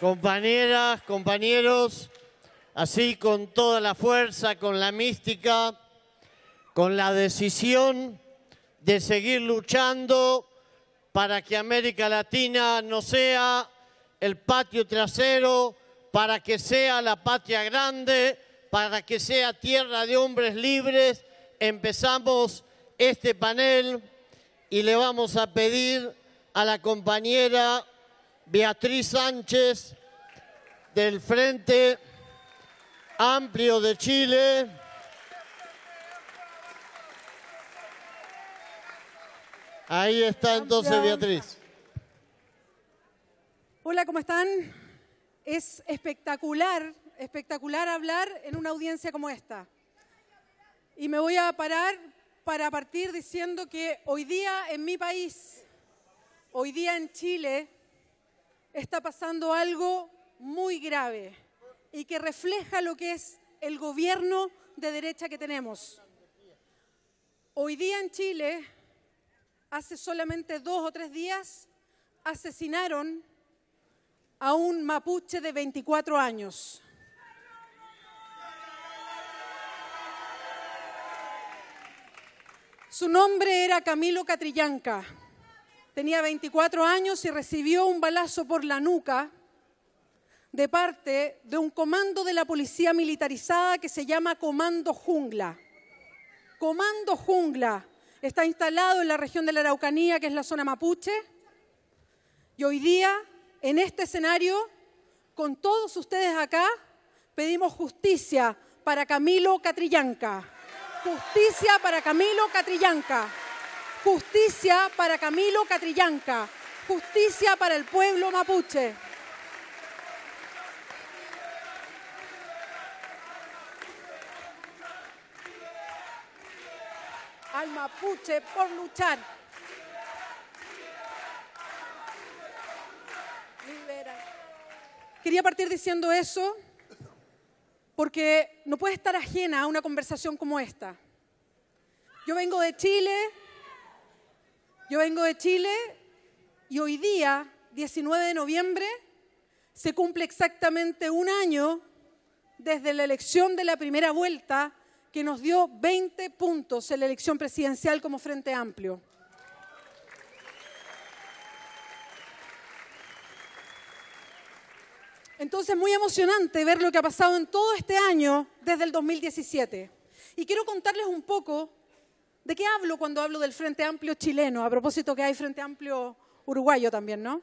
compañeras, compañeros, así con toda la fuerza, con la mística, con la decisión de seguir luchando para que América Latina no sea el patio trasero, para que sea la patria grande, para que sea tierra de hombres libres. Empezamos este panel y le vamos a pedir a la compañera Beatriz Sánchez del Frente Amplio de Chile. Ahí está entonces Beatriz. Hola, ¿cómo están? Es espectacular, espectacular hablar en una audiencia como esta. Y me voy a parar para partir diciendo que hoy día en mi país, hoy día en Chile, está pasando algo muy grave y que refleja lo que es el gobierno de derecha que tenemos. Hoy día en Chile, hace solamente dos o tres días, asesinaron a un mapuche de 24 años. Su nombre era Camilo Catrillanca. Tenía 24 años y recibió un balazo por la nuca de parte de un comando de la policía militarizada que se llama Comando Jungla. Comando Jungla está instalado en la región de la Araucanía, que es la zona mapuche, y hoy día, en este escenario, con todos ustedes acá, pedimos justicia para Camilo Catrillanca. Justicia para Camilo Catrillanca. Justicia para Camilo Catrillanca. Justicia para el pueblo mapuche. al mapuche por luchar. Quería partir diciendo eso porque no puede estar ajena a una conversación como esta. Yo vengo de Chile, yo vengo de Chile y hoy día, 19 de noviembre, se cumple exactamente un año desde la elección de la primera vuelta que nos dio 20 puntos en la elección presidencial como Frente Amplio. Entonces, muy emocionante ver lo que ha pasado en todo este año desde el 2017. Y quiero contarles un poco de qué hablo cuando hablo del Frente Amplio chileno, a propósito que hay Frente Amplio uruguayo también, ¿no?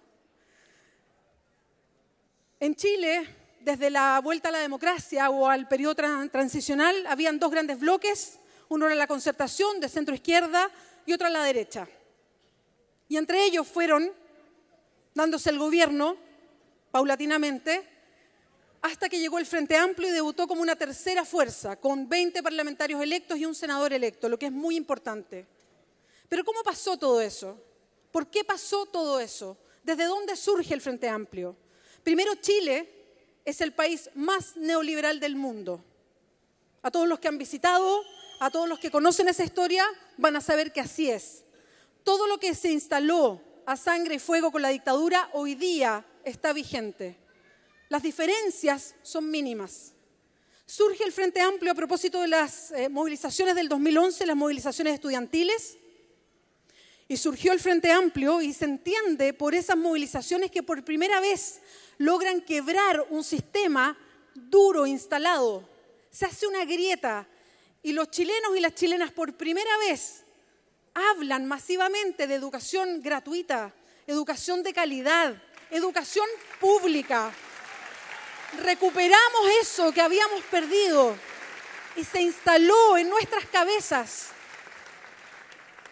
En Chile, desde la vuelta a la democracia o al periodo transicional, habían dos grandes bloques, uno era la concertación de centro izquierda y a la derecha. Y entre ellos fueron dándose el gobierno paulatinamente hasta que llegó el Frente Amplio y debutó como una tercera fuerza, con 20 parlamentarios electos y un senador electo, lo que es muy importante. Pero ¿cómo pasó todo eso? ¿Por qué pasó todo eso? ¿Desde dónde surge el Frente Amplio? Primero Chile es el país más neoliberal del mundo. A todos los que han visitado, a todos los que conocen esa historia, van a saber que así es. Todo lo que se instaló a sangre y fuego con la dictadura hoy día está vigente. Las diferencias son mínimas. Surge el Frente Amplio a propósito de las eh, movilizaciones del 2011, las movilizaciones estudiantiles, y surgió el Frente Amplio y se entiende por esas movilizaciones que por primera vez logran quebrar un sistema duro, instalado. Se hace una grieta y los chilenos y las chilenas por primera vez hablan masivamente de educación gratuita, educación de calidad, educación pública. Recuperamos eso que habíamos perdido y se instaló en nuestras cabezas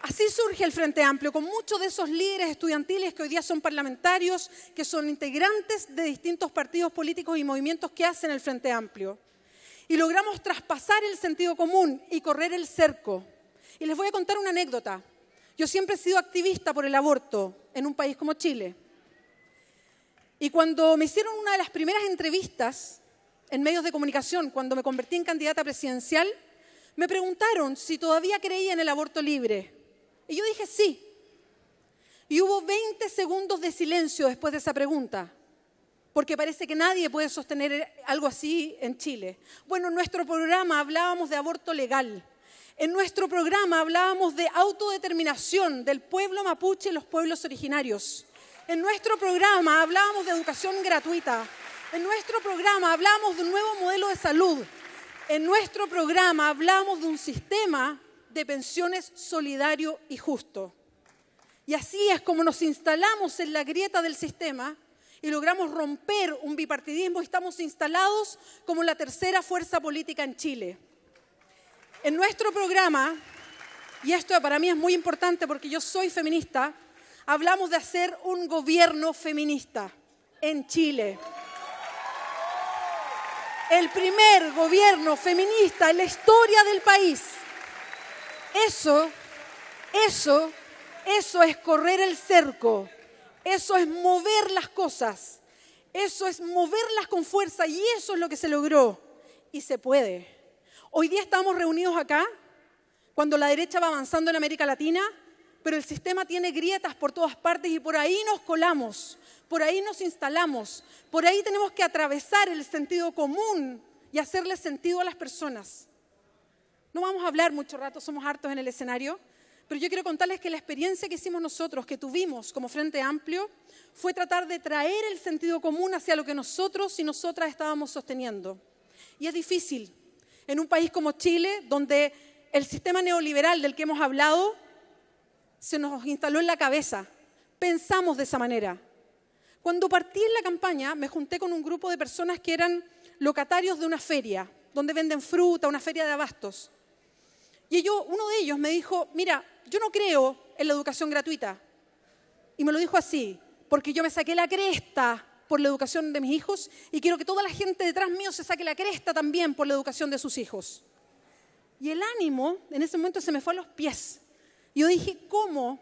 Así surge el Frente Amplio, con muchos de esos líderes estudiantiles que hoy día son parlamentarios, que son integrantes de distintos partidos políticos y movimientos que hacen el Frente Amplio. Y logramos traspasar el sentido común y correr el cerco. Y les voy a contar una anécdota. Yo siempre he sido activista por el aborto en un país como Chile. Y cuando me hicieron una de las primeras entrevistas en medios de comunicación, cuando me convertí en candidata presidencial, me preguntaron si todavía creía en el aborto libre. Y yo dije sí. Y hubo 20 segundos de silencio después de esa pregunta, porque parece que nadie puede sostener eh, algo así en Chile. Bueno, en nuestro programa hablábamos de aborto legal. En nuestro programa hablábamos de autodeterminación del pueblo mapuche y los pueblos originarios. En nuestro programa hablábamos de educación gratuita. En nuestro programa hablábamos de un nuevo modelo de salud. En nuestro programa hablábamos de un sistema de pensiones solidario y justo. Y así es como nos instalamos en la grieta del sistema y logramos romper un bipartidismo y estamos instalados como la tercera fuerza política en Chile. En nuestro programa, y esto para mí es muy importante porque yo soy feminista, hablamos de hacer un gobierno feminista en Chile. El primer gobierno feminista en la historia del país. Eso, eso, eso es correr el cerco. Eso es mover las cosas. Eso es moverlas con fuerza y eso es lo que se logró. Y se puede. Hoy día estamos reunidos acá cuando la derecha va avanzando en América Latina, pero el sistema tiene grietas por todas partes y por ahí nos colamos, por ahí nos instalamos, por ahí tenemos que atravesar el sentido común y hacerle sentido a las personas. No vamos a hablar mucho rato, somos hartos en el escenario, pero yo quiero contarles que la experiencia que hicimos nosotros, que tuvimos como Frente Amplio, fue tratar de traer el sentido común hacia lo que nosotros y nosotras estábamos sosteniendo. Y es difícil. En un país como Chile, donde el sistema neoliberal del que hemos hablado se nos instaló en la cabeza, pensamos de esa manera. Cuando partí en la campaña, me junté con un grupo de personas que eran locatarios de una feria, donde venden fruta, una feria de abastos. Y yo, uno de ellos me dijo, mira, yo no creo en la educación gratuita. Y me lo dijo así, porque yo me saqué la cresta por la educación de mis hijos y quiero que toda la gente detrás mío se saque la cresta también por la educación de sus hijos. Y el ánimo en ese momento se me fue a los pies. Yo dije, ¿cómo?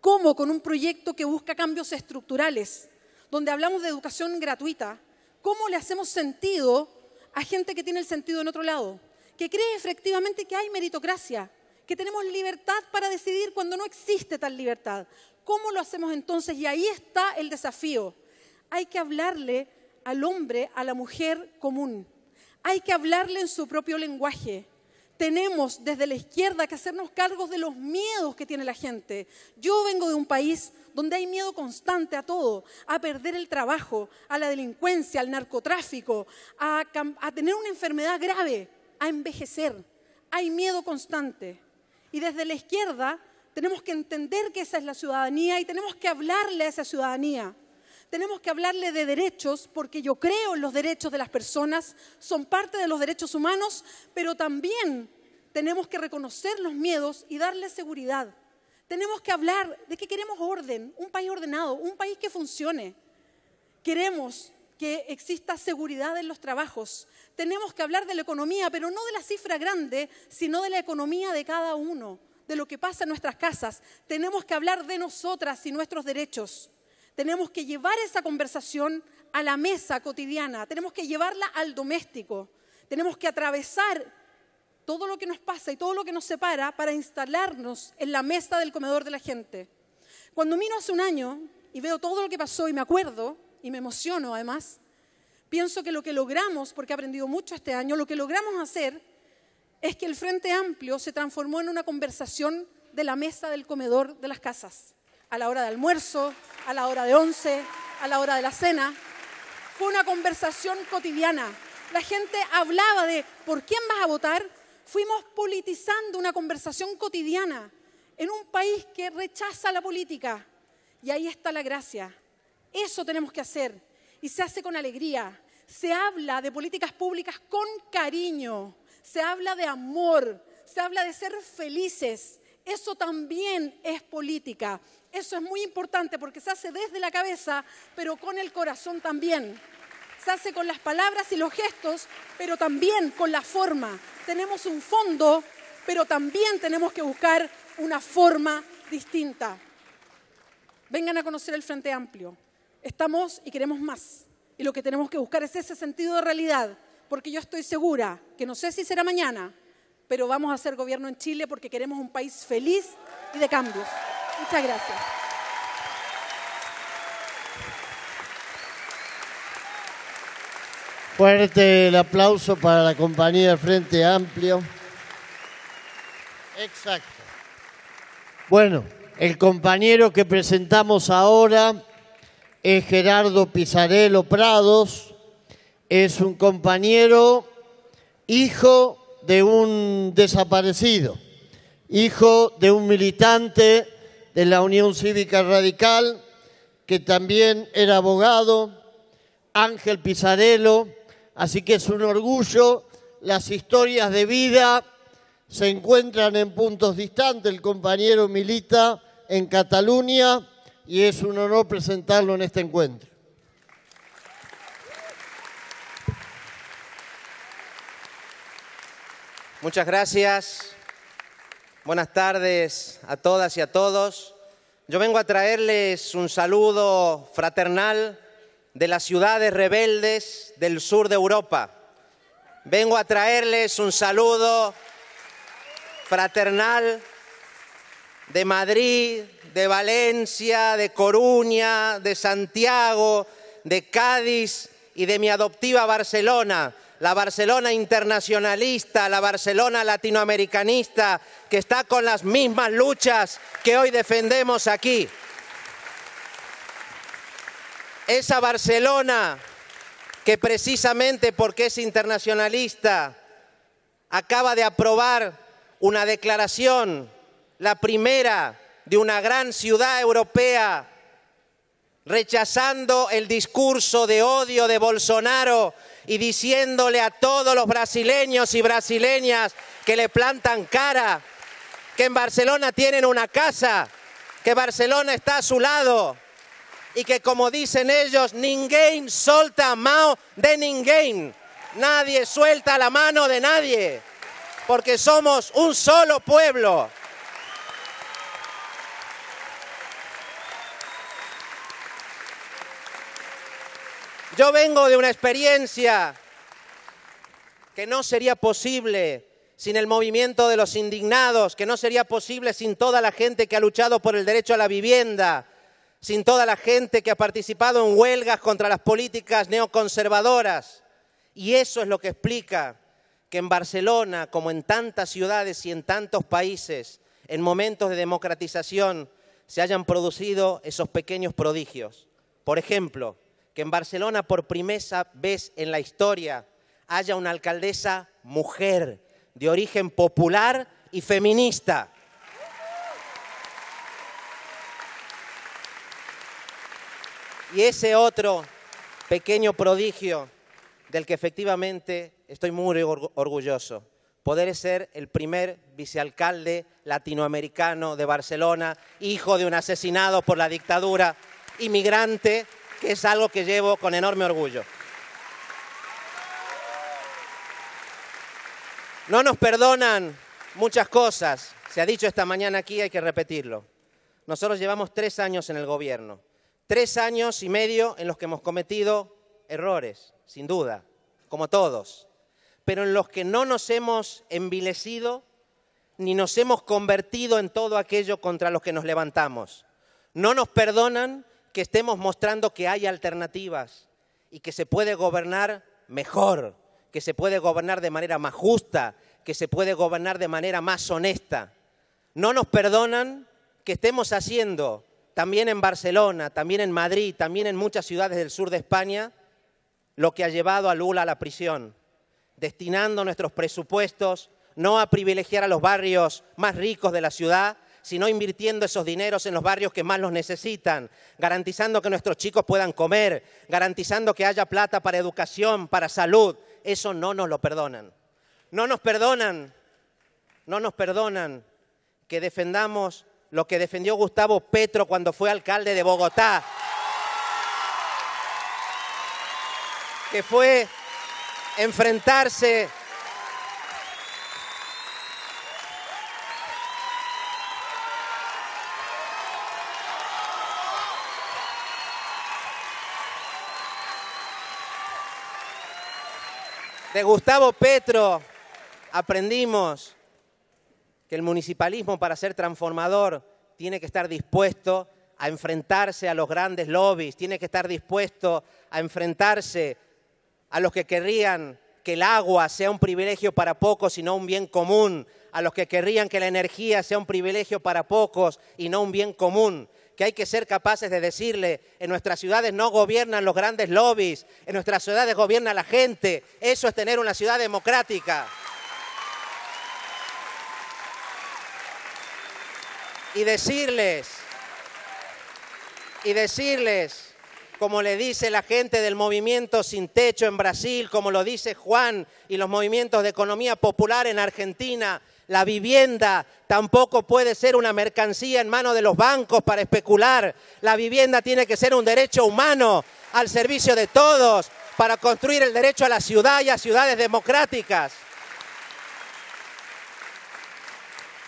¿Cómo con un proyecto que busca cambios estructurales, donde hablamos de educación gratuita, cómo le hacemos sentido a gente que tiene el sentido en otro lado? que cree efectivamente que hay meritocracia, que tenemos libertad para decidir cuando no existe tal libertad. ¿Cómo lo hacemos entonces? Y ahí está el desafío. Hay que hablarle al hombre, a la mujer común. Hay que hablarle en su propio lenguaje tenemos desde la izquierda que hacernos cargos de los miedos que tiene la gente. Yo vengo de un país donde hay miedo constante a todo, a perder el trabajo, a la delincuencia, al narcotráfico, a, a tener una enfermedad grave a envejecer. Hay miedo constante. Y desde la izquierda tenemos que entender que esa es la ciudadanía y tenemos que hablarle a esa ciudadanía. Tenemos que hablarle de derechos porque yo creo en los derechos de las personas, son parte de los derechos humanos, pero también tenemos que reconocer los miedos y darle seguridad. Tenemos que hablar de que queremos orden, un país ordenado, un país que funcione. Queremos que exista seguridad en los trabajos. Tenemos que hablar de la economía, pero no de la cifra grande, sino de la economía de cada uno, de lo que pasa en nuestras casas. Tenemos que hablar de nosotras y nuestros derechos. Tenemos que llevar esa conversación a la mesa cotidiana, tenemos que llevarla al doméstico. Tenemos que atravesar todo lo que nos pasa y todo lo que nos separa para instalarnos en la mesa del comedor de la gente. Cuando miro hace un año y veo todo lo que pasó y me acuerdo, y me emociono además, pienso que lo que logramos, porque he aprendido mucho este año, lo que logramos hacer es que el Frente Amplio se transformó en una conversación de la mesa del comedor de las casas, a la hora de almuerzo, a la hora de once, a la hora de la cena. Fue una conversación cotidiana. La gente hablaba de por quién vas a votar. Fuimos politizando una conversación cotidiana en un país que rechaza la política. Y ahí está la gracia. Eso tenemos que hacer. Y se hace con alegría. Se habla de políticas públicas con cariño. Se habla de amor. Se habla de ser felices. Eso también es política. Eso es muy importante porque se hace desde la cabeza, pero con el corazón también. Se hace con las palabras y los gestos, pero también con la forma. Tenemos un fondo, pero también tenemos que buscar una forma distinta. Vengan a conocer el Frente Amplio estamos y queremos más. Y lo que tenemos que buscar es ese sentido de realidad, porque yo estoy segura que no sé si será mañana, pero vamos a hacer gobierno en Chile porque queremos un país feliz y de cambios. Muchas gracias. Fuerte el aplauso para la compañía del Frente Amplio. Exacto. Bueno, el compañero que presentamos ahora es Gerardo Pizarello Prados, es un compañero, hijo de un desaparecido, hijo de un militante de la Unión Cívica Radical, que también era abogado, Ángel Pizarello, así que es un orgullo, las historias de vida se encuentran en puntos distantes, el compañero milita en Cataluña, y es un honor presentarlo en este encuentro. Muchas gracias. Buenas tardes a todas y a todos. Yo vengo a traerles un saludo fraternal de las ciudades rebeldes del sur de Europa. Vengo a traerles un saludo fraternal de Madrid, de Valencia, de Coruña, de Santiago, de Cádiz y de mi adoptiva Barcelona, la Barcelona internacionalista, la Barcelona latinoamericanista, que está con las mismas luchas que hoy defendemos aquí. Esa Barcelona que precisamente porque es internacionalista acaba de aprobar una declaración, la primera de una gran ciudad europea, rechazando el discurso de odio de Bolsonaro y diciéndole a todos los brasileños y brasileñas que le plantan cara, que en Barcelona tienen una casa, que Barcelona está a su lado y que como dicen ellos, ninguém solta mao de ninguém. Nadie suelta la mano de nadie, porque somos un solo pueblo. Yo vengo de una experiencia que no sería posible sin el movimiento de los indignados, que no sería posible sin toda la gente que ha luchado por el derecho a la vivienda, sin toda la gente que ha participado en huelgas contra las políticas neoconservadoras. Y eso es lo que explica que en Barcelona, como en tantas ciudades y en tantos países, en momentos de democratización se hayan producido esos pequeños prodigios. Por ejemplo, que en Barcelona por primera vez en la historia haya una alcaldesa mujer de origen popular y feminista. Y ese otro pequeño prodigio del que efectivamente estoy muy orgulloso, poder ser el primer vicealcalde latinoamericano de Barcelona, hijo de un asesinado por la dictadura, inmigrante que es algo que llevo con enorme orgullo. No nos perdonan muchas cosas. Se ha dicho esta mañana aquí, hay que repetirlo. Nosotros llevamos tres años en el gobierno. Tres años y medio en los que hemos cometido errores, sin duda, como todos. Pero en los que no nos hemos envilecido ni nos hemos convertido en todo aquello contra lo que nos levantamos. No nos perdonan que estemos mostrando que hay alternativas y que se puede gobernar mejor, que se puede gobernar de manera más justa, que se puede gobernar de manera más honesta. No nos perdonan que estemos haciendo, también en Barcelona, también en Madrid, también en muchas ciudades del sur de España, lo que ha llevado a Lula a la prisión, destinando nuestros presupuestos no a privilegiar a los barrios más ricos de la ciudad, sino invirtiendo esos dineros en los barrios que más los necesitan, garantizando que nuestros chicos puedan comer, garantizando que haya plata para educación, para salud. Eso no nos lo perdonan. No nos perdonan, no nos perdonan que defendamos lo que defendió Gustavo Petro cuando fue alcalde de Bogotá, que fue enfrentarse De Gustavo Petro aprendimos que el municipalismo para ser transformador tiene que estar dispuesto a enfrentarse a los grandes lobbies, tiene que estar dispuesto a enfrentarse a los que querrían que el agua sea un privilegio para pocos y no un bien común, a los que querrían que la energía sea un privilegio para pocos y no un bien común que hay que ser capaces de decirle, en nuestras ciudades no gobiernan los grandes lobbies, en nuestras ciudades gobierna la gente. Eso es tener una ciudad democrática. Y decirles, y decirles, como le dice la gente del movimiento sin techo en Brasil, como lo dice Juan y los movimientos de economía popular en Argentina, la vivienda tampoco puede ser una mercancía en manos de los bancos para especular. La vivienda tiene que ser un derecho humano al servicio de todos para construir el derecho a la ciudad y a ciudades democráticas.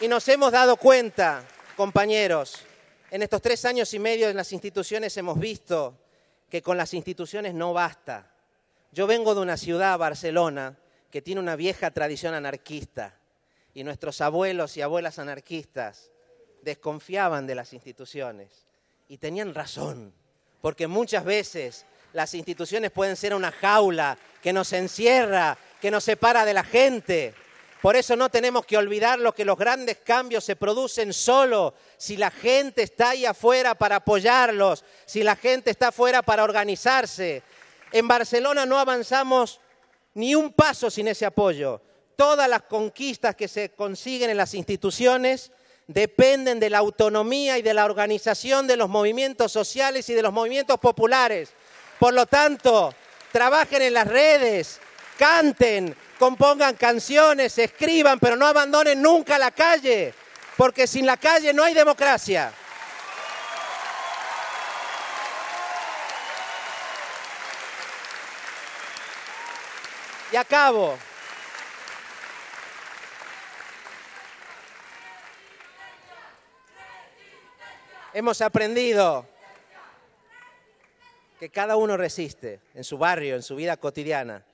Y nos hemos dado cuenta, compañeros, en estos tres años y medio en las instituciones hemos visto que con las instituciones no basta. Yo vengo de una ciudad, Barcelona, que tiene una vieja tradición anarquista y nuestros abuelos y abuelas anarquistas desconfiaban de las instituciones y tenían razón, porque muchas veces las instituciones pueden ser una jaula que nos encierra, que nos separa de la gente. Por eso no tenemos que olvidar lo que los grandes cambios se producen solo si la gente está ahí afuera para apoyarlos, si la gente está afuera para organizarse. En Barcelona no avanzamos ni un paso sin ese apoyo todas las conquistas que se consiguen en las instituciones dependen de la autonomía y de la organización de los movimientos sociales y de los movimientos populares. Por lo tanto, trabajen en las redes, canten, compongan canciones, escriban, pero no abandonen nunca la calle, porque sin la calle no hay democracia. Y acabo. hemos aprendido que cada uno resiste en su barrio, en su vida cotidiana,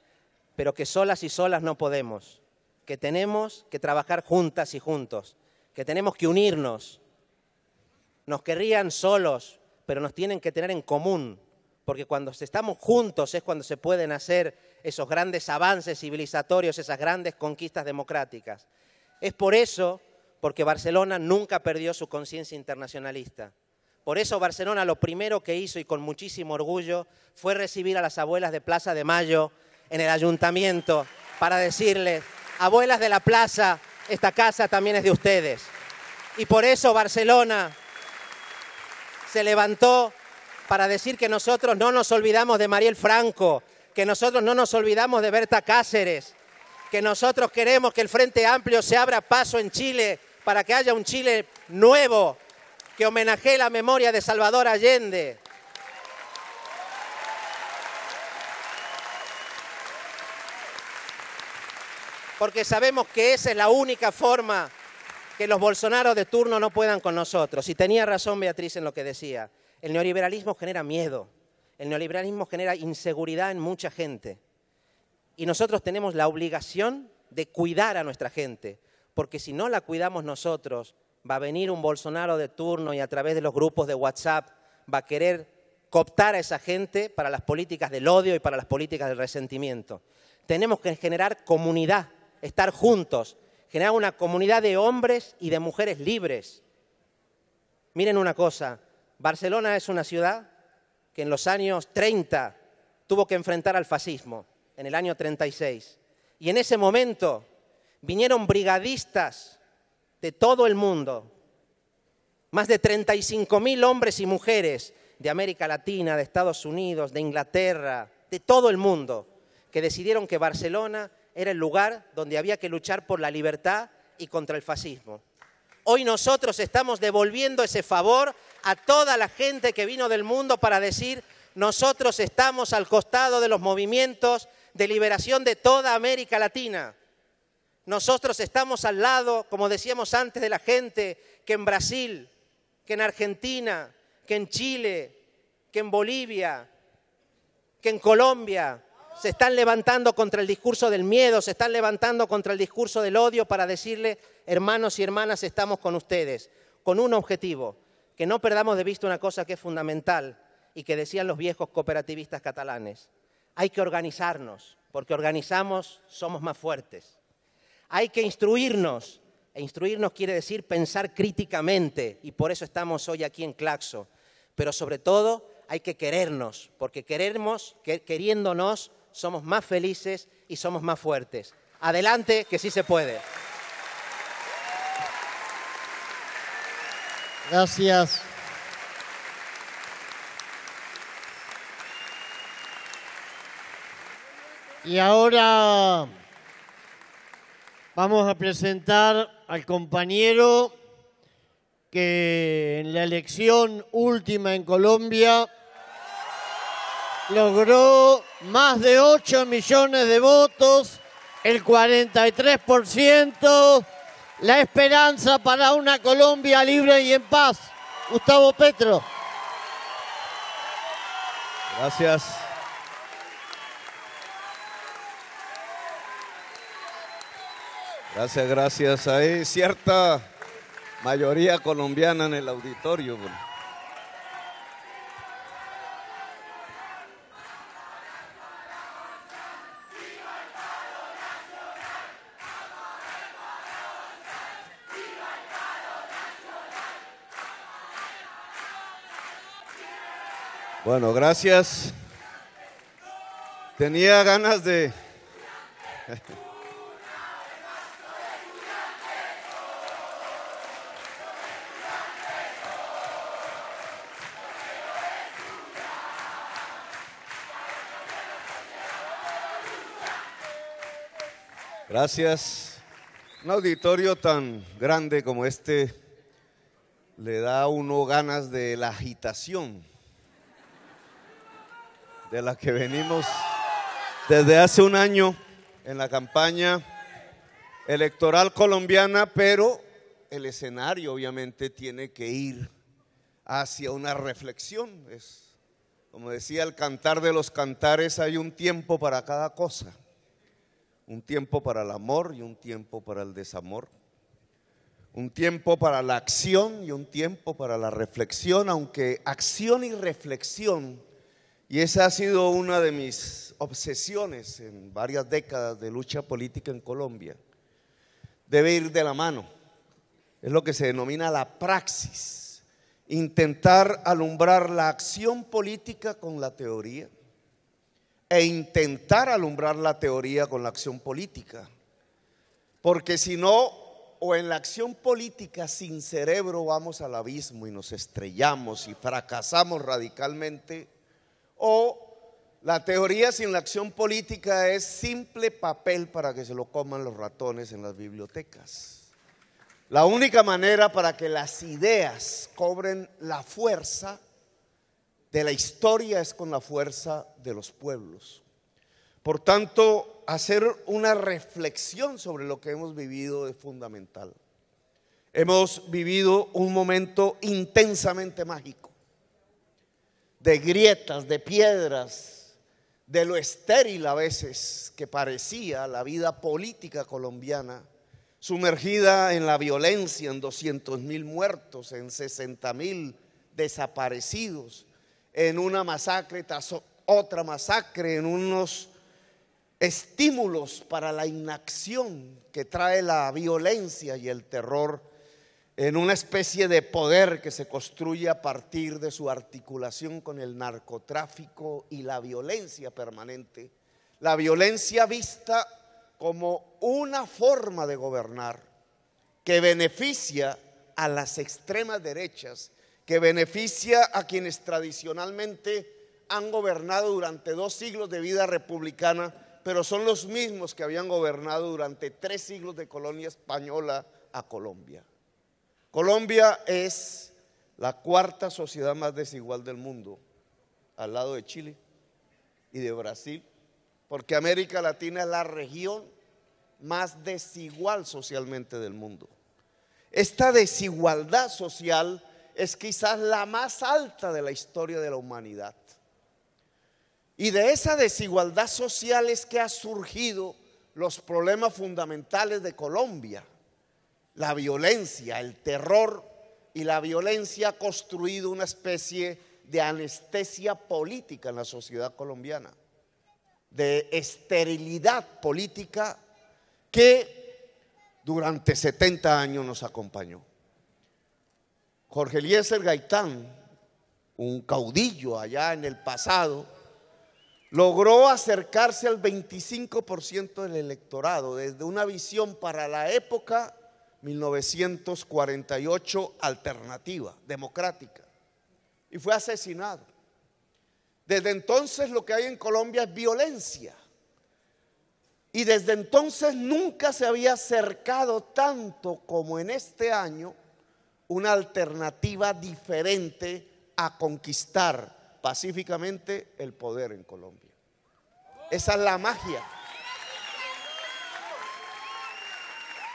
pero que solas y solas no podemos, que tenemos que trabajar juntas y juntos, que tenemos que unirnos. Nos querrían solos, pero nos tienen que tener en común, porque cuando estamos juntos es cuando se pueden hacer esos grandes avances civilizatorios, esas grandes conquistas democráticas. Es por eso porque Barcelona nunca perdió su conciencia internacionalista. Por eso Barcelona lo primero que hizo y con muchísimo orgullo fue recibir a las abuelas de Plaza de Mayo en el ayuntamiento para decirles, abuelas de la plaza, esta casa también es de ustedes. Y por eso Barcelona se levantó para decir que nosotros no nos olvidamos de Mariel Franco, que nosotros no nos olvidamos de Berta Cáceres, que nosotros queremos que el Frente Amplio se abra paso en Chile para que haya un Chile nuevo que homenajee la memoria de Salvador Allende. Porque sabemos que esa es la única forma que los bolsonaros de turno no puedan con nosotros. Y tenía razón Beatriz en lo que decía. El neoliberalismo genera miedo, el neoliberalismo genera inseguridad en mucha gente. Y nosotros tenemos la obligación de cuidar a nuestra gente, porque si no la cuidamos nosotros, va a venir un Bolsonaro de turno y a través de los grupos de WhatsApp va a querer cooptar a esa gente para las políticas del odio y para las políticas del resentimiento. Tenemos que generar comunidad, estar juntos, generar una comunidad de hombres y de mujeres libres. Miren una cosa, Barcelona es una ciudad que en los años 30 tuvo que enfrentar al fascismo, en el año 36. Y en ese momento vinieron brigadistas de todo el mundo, más de 35 mil hombres y mujeres de América Latina, de Estados Unidos, de Inglaterra, de todo el mundo, que decidieron que Barcelona era el lugar donde había que luchar por la libertad y contra el fascismo. Hoy nosotros estamos devolviendo ese favor a toda la gente que vino del mundo para decir, nosotros estamos al costado de los movimientos de liberación de toda América Latina. Nosotros estamos al lado, como decíamos antes, de la gente que en Brasil, que en Argentina, que en Chile, que en Bolivia, que en Colombia, se están levantando contra el discurso del miedo, se están levantando contra el discurso del odio para decirle, hermanos y hermanas, estamos con ustedes, con un objetivo, que no perdamos de vista una cosa que es fundamental y que decían los viejos cooperativistas catalanes, hay que organizarnos, porque organizamos somos más fuertes. Hay que instruirnos. E instruirnos quiere decir pensar críticamente y por eso estamos hoy aquí en Claxo. Pero sobre todo hay que querernos, porque queremos, queriéndonos somos más felices y somos más fuertes. Adelante, que sí se puede. Gracias. Y ahora Vamos a presentar al compañero que en la elección última en Colombia logró más de 8 millones de votos, el 43%, la esperanza para una Colombia libre y en paz. Gustavo Petro. Gracias. Gracias, gracias. Hay cierta mayoría colombiana en el auditorio. Bueno, gracias. Tenía ganas de... Gracias. Un auditorio tan grande como este le da a uno ganas de la agitación de la que venimos desde hace un año en la campaña electoral colombiana, pero el escenario obviamente tiene que ir hacia una reflexión. como decía el cantar de los cantares, hay un tiempo para cada cosa un tiempo para el amor y un tiempo para el desamor, un tiempo para la acción y un tiempo para la reflexión, aunque acción y reflexión, y esa ha sido una de mis obsesiones en varias décadas de lucha política en Colombia, debe ir de la mano. Es lo que se denomina la praxis, intentar alumbrar la acción política con la teoría e intentar alumbrar la teoría con la acción política. Porque si no, o en la acción política sin cerebro vamos al abismo y nos estrellamos y fracasamos radicalmente, o la teoría sin la acción política es simple papel para que se lo coman los ratones en las bibliotecas. La única manera para que las ideas cobren la fuerza de la historia es con la fuerza de los pueblos. Por tanto, hacer una reflexión sobre lo que hemos vivido es fundamental. Hemos vivido un momento intensamente mágico, de grietas, de piedras, de lo estéril a veces que parecía la vida política colombiana, sumergida en la violencia, en 200 mil muertos, en 60 mil desaparecidos, en una masacre tras otra masacre, en unos estímulos para la inacción que trae la violencia y el terror, en una especie de poder que se construye a partir de su articulación con el narcotráfico y la violencia permanente. La violencia vista como una forma de gobernar que beneficia a las extremas derechas que beneficia a quienes tradicionalmente han gobernado durante dos siglos de vida republicana, pero son los mismos que habían gobernado durante tres siglos de colonia española a Colombia. Colombia es la cuarta sociedad más desigual del mundo, al lado de Chile y de Brasil, porque América Latina es la región más desigual socialmente del mundo. Esta desigualdad social es quizás la más alta de la historia de la humanidad. Y de esa desigualdad social es que han surgido los problemas fundamentales de Colombia, la violencia, el terror y la violencia ha construido una especie de anestesia política en la sociedad colombiana, de esterilidad política que durante 70 años nos acompañó. Jorge Eliezer Gaitán, un caudillo allá en el pasado, logró acercarse al 25% del electorado desde una visión para la época 1948 alternativa, democrática, y fue asesinado. Desde entonces lo que hay en Colombia es violencia. Y desde entonces nunca se había acercado tanto como en este año una alternativa diferente a conquistar pacíficamente el poder en Colombia. Esa es la magia.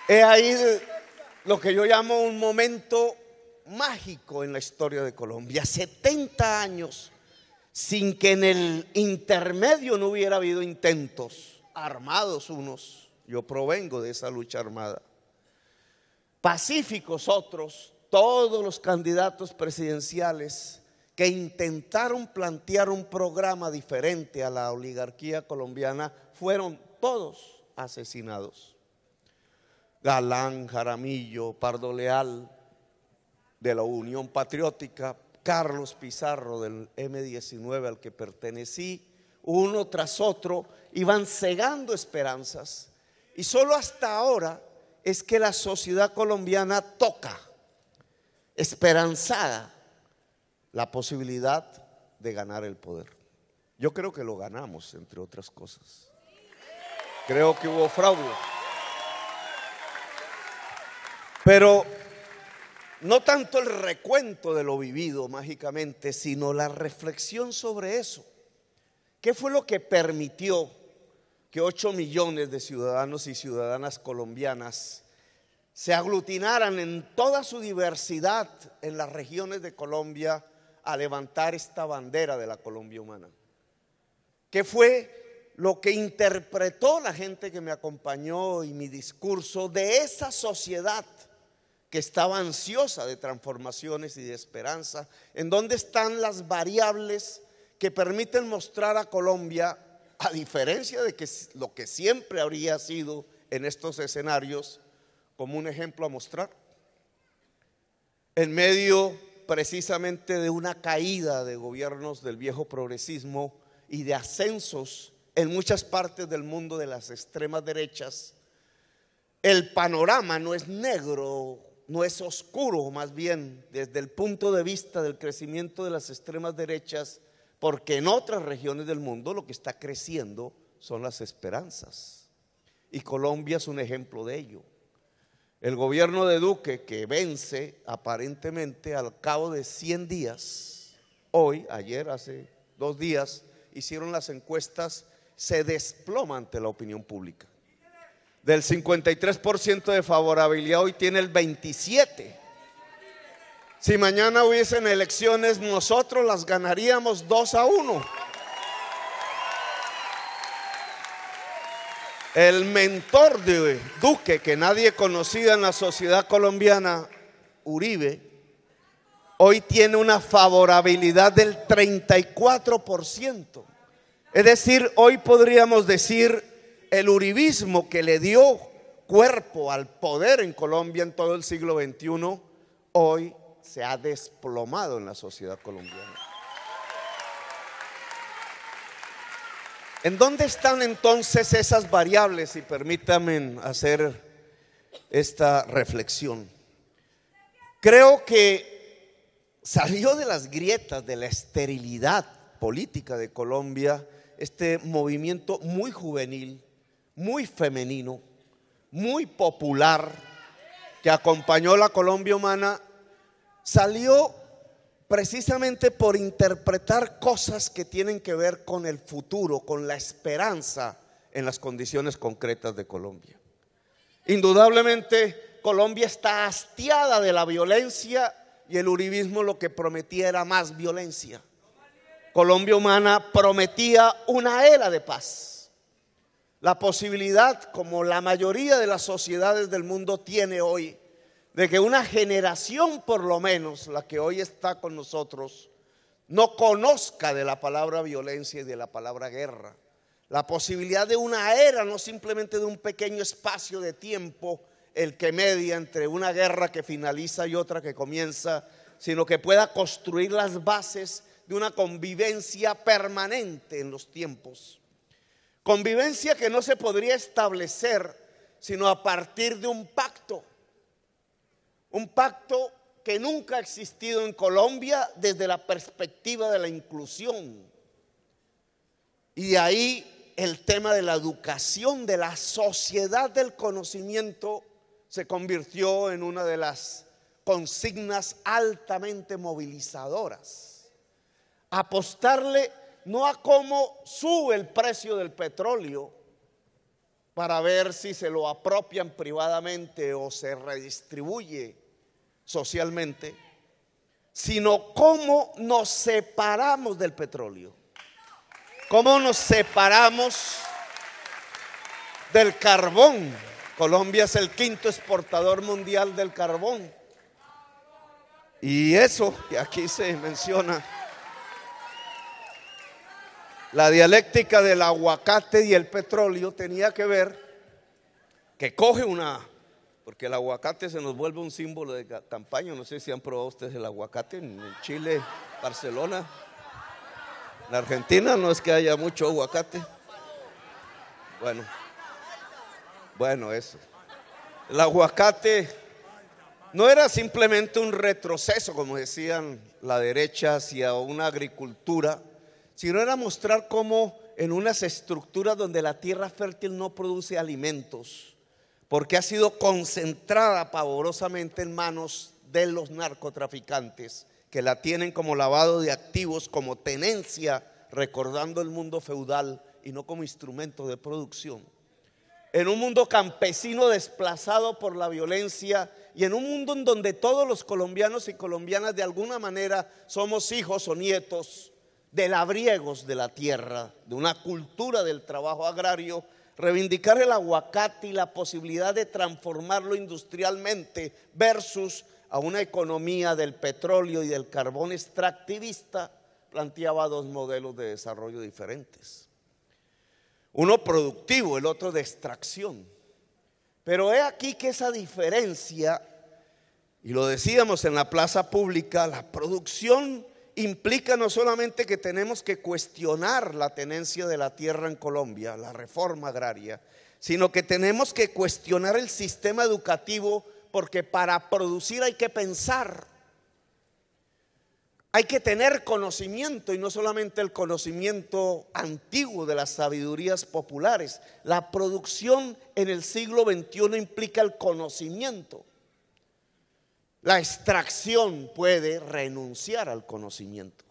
Es ahí lo que yo llamo un momento mágico en la historia de Colombia. 70 años sin que en el intermedio no hubiera habido intentos armados unos. Yo provengo de esa lucha armada. Pacíficos otros, todos los candidatos presidenciales que intentaron plantear un programa diferente a la oligarquía colombiana fueron todos asesinados. Galán, Jaramillo, Pardo Leal, de la Unión Patriótica, Carlos Pizarro del M19 al que pertenecí, uno tras otro, iban cegando esperanzas. Y solo hasta ahora es que la sociedad colombiana toca esperanzada la posibilidad de ganar el poder. Yo creo que lo ganamos, entre otras cosas. Creo que hubo fraude. Pero no tanto el recuento de lo vivido mágicamente, sino la reflexión sobre eso. ¿Qué fue lo que permitió que 8 millones de ciudadanos y ciudadanas colombianas se aglutinaran en toda su diversidad en las regiones de Colombia a levantar esta bandera de la Colombia humana. ¿Qué fue lo que interpretó la gente que me acompañó y mi discurso de esa sociedad que estaba ansiosa de transformaciones y de esperanza? ¿En dónde están las variables que permiten mostrar a Colombia, a diferencia de que lo que siempre habría sido en estos escenarios, como un ejemplo a mostrar. En medio precisamente de una caída de gobiernos del viejo progresismo y de ascensos en muchas partes del mundo de las extremas derechas, el panorama no es negro, no es oscuro, más bien desde el punto de vista del crecimiento de las extremas derechas, porque en otras regiones del mundo lo que está creciendo son las esperanzas. Y Colombia es un ejemplo de ello. El gobierno de Duque, que vence aparentemente al cabo de 100 días, hoy, ayer, hace dos días, hicieron las encuestas, se desploma ante la opinión pública. Del 53% de favorabilidad hoy tiene el 27%. Si mañana hubiesen elecciones, nosotros las ganaríamos 2 a 1. El mentor de Duque, que nadie conocía en la sociedad colombiana, Uribe, hoy tiene una favorabilidad del 34%. Es decir, hoy podríamos decir el uribismo que le dio cuerpo al poder en Colombia en todo el siglo XXI, hoy se ha desplomado en la sociedad colombiana. ¿En dónde están entonces esas variables? Y permítanme hacer esta reflexión. Creo que salió de las grietas, de la esterilidad política de Colombia, este movimiento muy juvenil, muy femenino, muy popular, que acompañó la Colombia humana, salió precisamente por interpretar cosas que tienen que ver con el futuro, con la esperanza en las condiciones concretas de Colombia. Indudablemente, Colombia está hastiada de la violencia y el uribismo lo que prometía era más violencia. Colombia humana prometía una era de paz. La posibilidad, como la mayoría de las sociedades del mundo tiene hoy, de que una generación por lo menos, la que hoy está con nosotros, no conozca de la palabra violencia y de la palabra guerra. La posibilidad de una era, no simplemente de un pequeño espacio de tiempo, el que media entre una guerra que finaliza y otra que comienza, sino que pueda construir las bases de una convivencia permanente en los tiempos. Convivencia que no se podría establecer sino a partir de un pacto un pacto que nunca ha existido en Colombia desde la perspectiva de la inclusión. Y ahí el tema de la educación, de la sociedad del conocimiento, se convirtió en una de las consignas altamente movilizadoras. Apostarle no a cómo sube el precio del petróleo para ver si se lo apropian privadamente o se redistribuye socialmente, sino cómo nos separamos del petróleo, cómo nos separamos del carbón. Colombia es el quinto exportador mundial del carbón. Y eso, y aquí se menciona, la dialéctica del aguacate y el petróleo tenía que ver que coge una porque el aguacate se nos vuelve un símbolo de campaña. No sé si han probado ustedes el aguacate en Chile, Barcelona. En Argentina no es que haya mucho aguacate. Bueno, bueno, eso. El aguacate no era simplemente un retroceso, como decían la derecha, hacia una agricultura, sino era mostrar cómo en unas estructuras donde la tierra fértil no produce alimentos porque ha sido concentrada pavorosamente en manos de los narcotraficantes, que la tienen como lavado de activos, como tenencia, recordando el mundo feudal y no como instrumento de producción. En un mundo campesino desplazado por la violencia y en un mundo en donde todos los colombianos y colombianas de alguna manera somos hijos o nietos de labriegos de la tierra, de una cultura del trabajo agrario reivindicar el aguacate y la posibilidad de transformarlo industrialmente versus a una economía del petróleo y del carbón extractivista, planteaba dos modelos de desarrollo diferentes. Uno productivo, el otro de extracción. Pero he aquí que esa diferencia, y lo decíamos en la plaza pública, la producción implica no solamente que tenemos que cuestionar la tenencia de la tierra en Colombia, la reforma agraria, sino que tenemos que cuestionar el sistema educativo porque para producir hay que pensar. Hay que tener conocimiento y no solamente el conocimiento antiguo de las sabidurías populares. La producción en el siglo XXI implica el conocimiento. La extracción puede renunciar al conocimiento.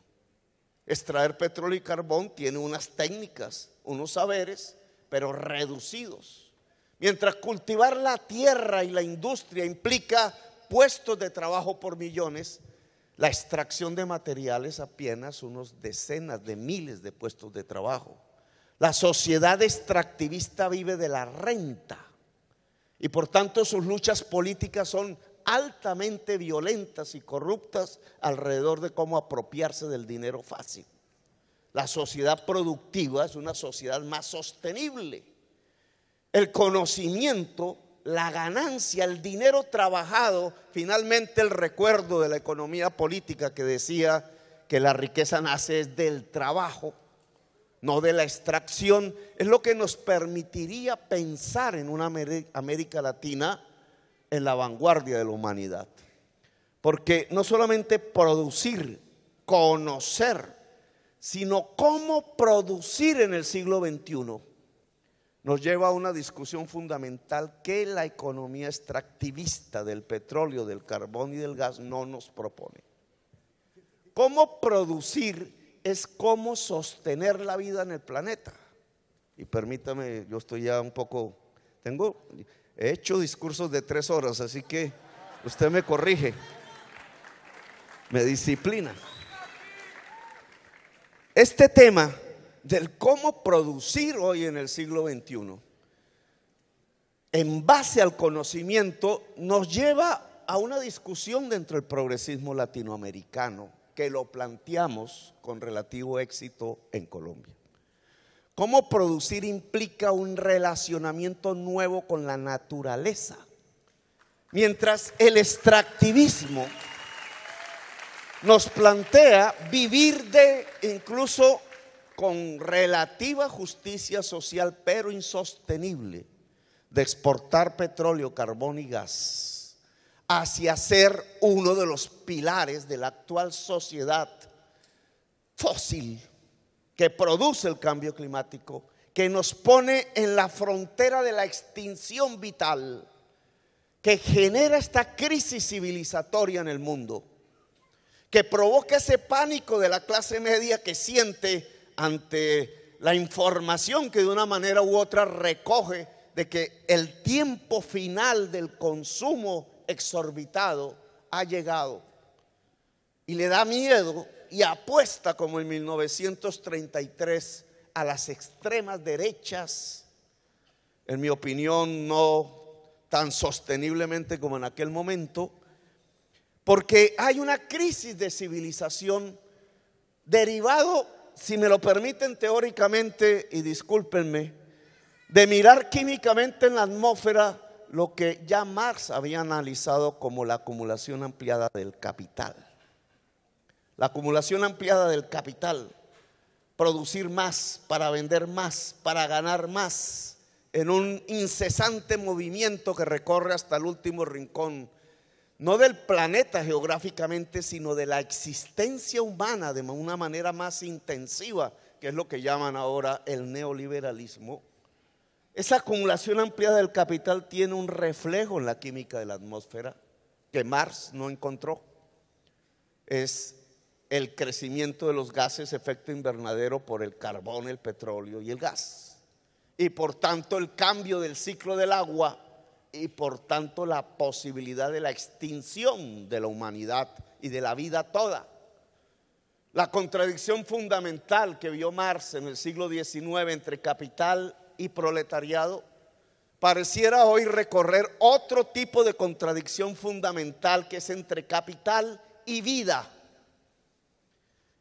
Extraer petróleo y carbón tiene unas técnicas, unos saberes, pero reducidos. Mientras cultivar la tierra y la industria implica puestos de trabajo por millones, la extracción de materiales apenas unos decenas de miles de puestos de trabajo. La sociedad extractivista vive de la renta y por tanto sus luchas políticas son altamente violentas y corruptas alrededor de cómo apropiarse del dinero fácil. La sociedad productiva es una sociedad más sostenible. El conocimiento, la ganancia, el dinero trabajado, finalmente el recuerdo de la economía política que decía que la riqueza nace es del trabajo, no de la extracción, es lo que nos permitiría pensar en una América Latina en la vanguardia de la humanidad. Porque no solamente producir, conocer, sino cómo producir en el siglo XXI nos lleva a una discusión fundamental que la economía extractivista del petróleo, del carbón y del gas no nos propone. Cómo producir es cómo sostener la vida en el planeta. Y permítame, yo estoy ya un poco, tengo, He hecho discursos de tres horas, así que usted me corrige, me disciplina. Este tema del cómo producir hoy en el siglo XXI, en base al conocimiento, nos lleva a una discusión dentro del progresismo latinoamericano que lo planteamos con relativo éxito en Colombia. Cómo producir implica un relacionamiento nuevo con la naturaleza. Mientras el extractivismo nos plantea vivir de incluso con relativa justicia social, pero insostenible, de exportar petróleo, carbón y gas hacia ser uno de los pilares de la actual sociedad fósil que produce el cambio climático, que nos pone en la frontera de la extinción vital, que genera esta crisis civilizatoria en el mundo, que provoca ese pánico de la clase media que siente ante la información que de una manera u otra recoge de que el tiempo final del consumo exorbitado ha llegado. Y le da miedo y apuesta como en 1933 a las extremas derechas, en mi opinión no tan sosteniblemente como en aquel momento, porque hay una crisis de civilización derivado, si me lo permiten teóricamente, y discúlpenme, de mirar químicamente en la atmósfera lo que ya Marx había analizado como la acumulación ampliada del capital la acumulación ampliada del capital, producir más, para vender más, para ganar más, en un incesante movimiento que recorre hasta el último rincón, no del planeta geográficamente, sino de la existencia humana de una manera más intensiva, que es lo que llaman ahora el neoliberalismo. Esa acumulación ampliada del capital tiene un reflejo en la química de la atmósfera que Marx no encontró. Es el crecimiento de los gases efecto invernadero por el carbón, el petróleo y el gas. Y por tanto el cambio del ciclo del agua y por tanto la posibilidad de la extinción de la humanidad y de la vida toda. La contradicción fundamental que vio Marx en el siglo XIX entre capital y proletariado pareciera hoy recorrer otro tipo de contradicción fundamental que es entre capital y vida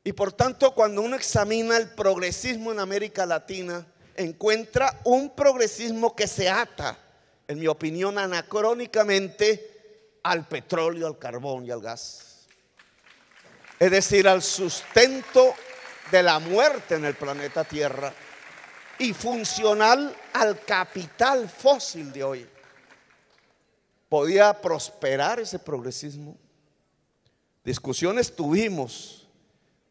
y por tanto, cuando uno examina el progresismo en América Latina, encuentra un progresismo que se ata, en mi opinión, anacrónicamente al petróleo, al carbón y al gas. Es decir, al sustento de la muerte en el planeta Tierra y funcional al capital fósil de hoy. ¿Podía prosperar ese progresismo? Discusiones tuvimos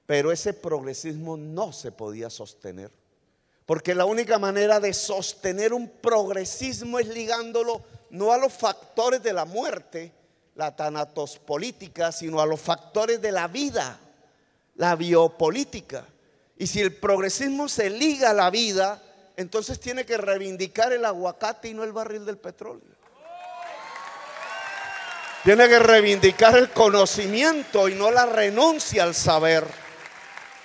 pero ese progresismo no se podía sostener. Porque la única manera de sostener un progresismo es ligándolo no a los factores de la muerte, la política, sino a los factores de la vida, la biopolítica. Y si el progresismo se liga a la vida, entonces tiene que reivindicar el aguacate y no el barril del petróleo. Tiene que reivindicar el conocimiento y no la renuncia al saber.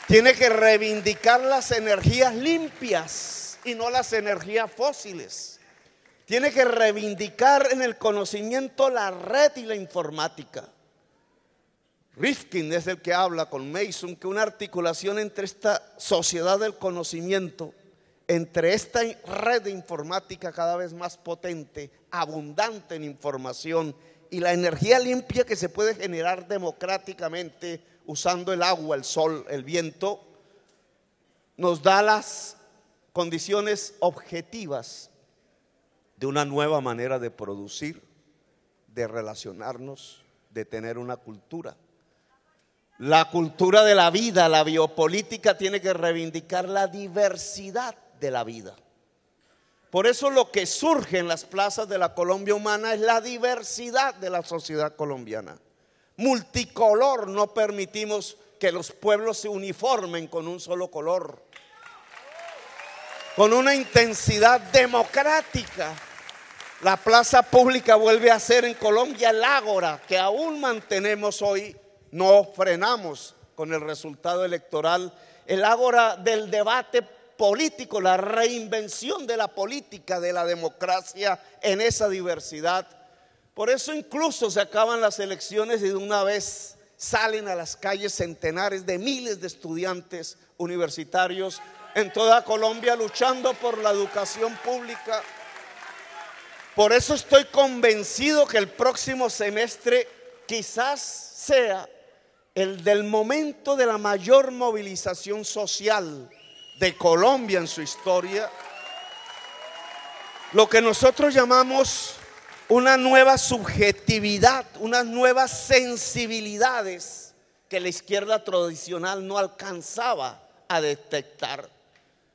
Tiene que reivindicar las energías limpias y no las energías fósiles. Tiene que reivindicar en el conocimiento la red y la informática. Rifkin es el que habla con Mason que una articulación entre esta sociedad del conocimiento, entre esta red de informática cada vez más potente, abundante en información y la energía limpia que se puede generar democráticamente usando el agua, el sol, el viento, nos da las condiciones objetivas de una nueva manera de producir, de relacionarnos, de tener una cultura. La cultura de la vida, la biopolítica tiene que reivindicar la diversidad de la vida. Por eso lo que surge en las plazas de la Colombia humana es la diversidad de la sociedad colombiana multicolor, no permitimos que los pueblos se uniformen con un solo color, con una intensidad democrática. La plaza pública vuelve a ser en Colombia el ágora que aún mantenemos hoy, no frenamos con el resultado electoral, el ágora del debate político, la reinvención de la política, de la democracia en esa diversidad por eso incluso se acaban las elecciones y de una vez salen a las calles centenares de miles de estudiantes universitarios en toda Colombia luchando por la educación pública. Por eso estoy convencido que el próximo semestre quizás sea el del momento de la mayor movilización social de Colombia en su historia, lo que nosotros llamamos una nueva subjetividad, unas nuevas sensibilidades que la izquierda tradicional no alcanzaba a detectar.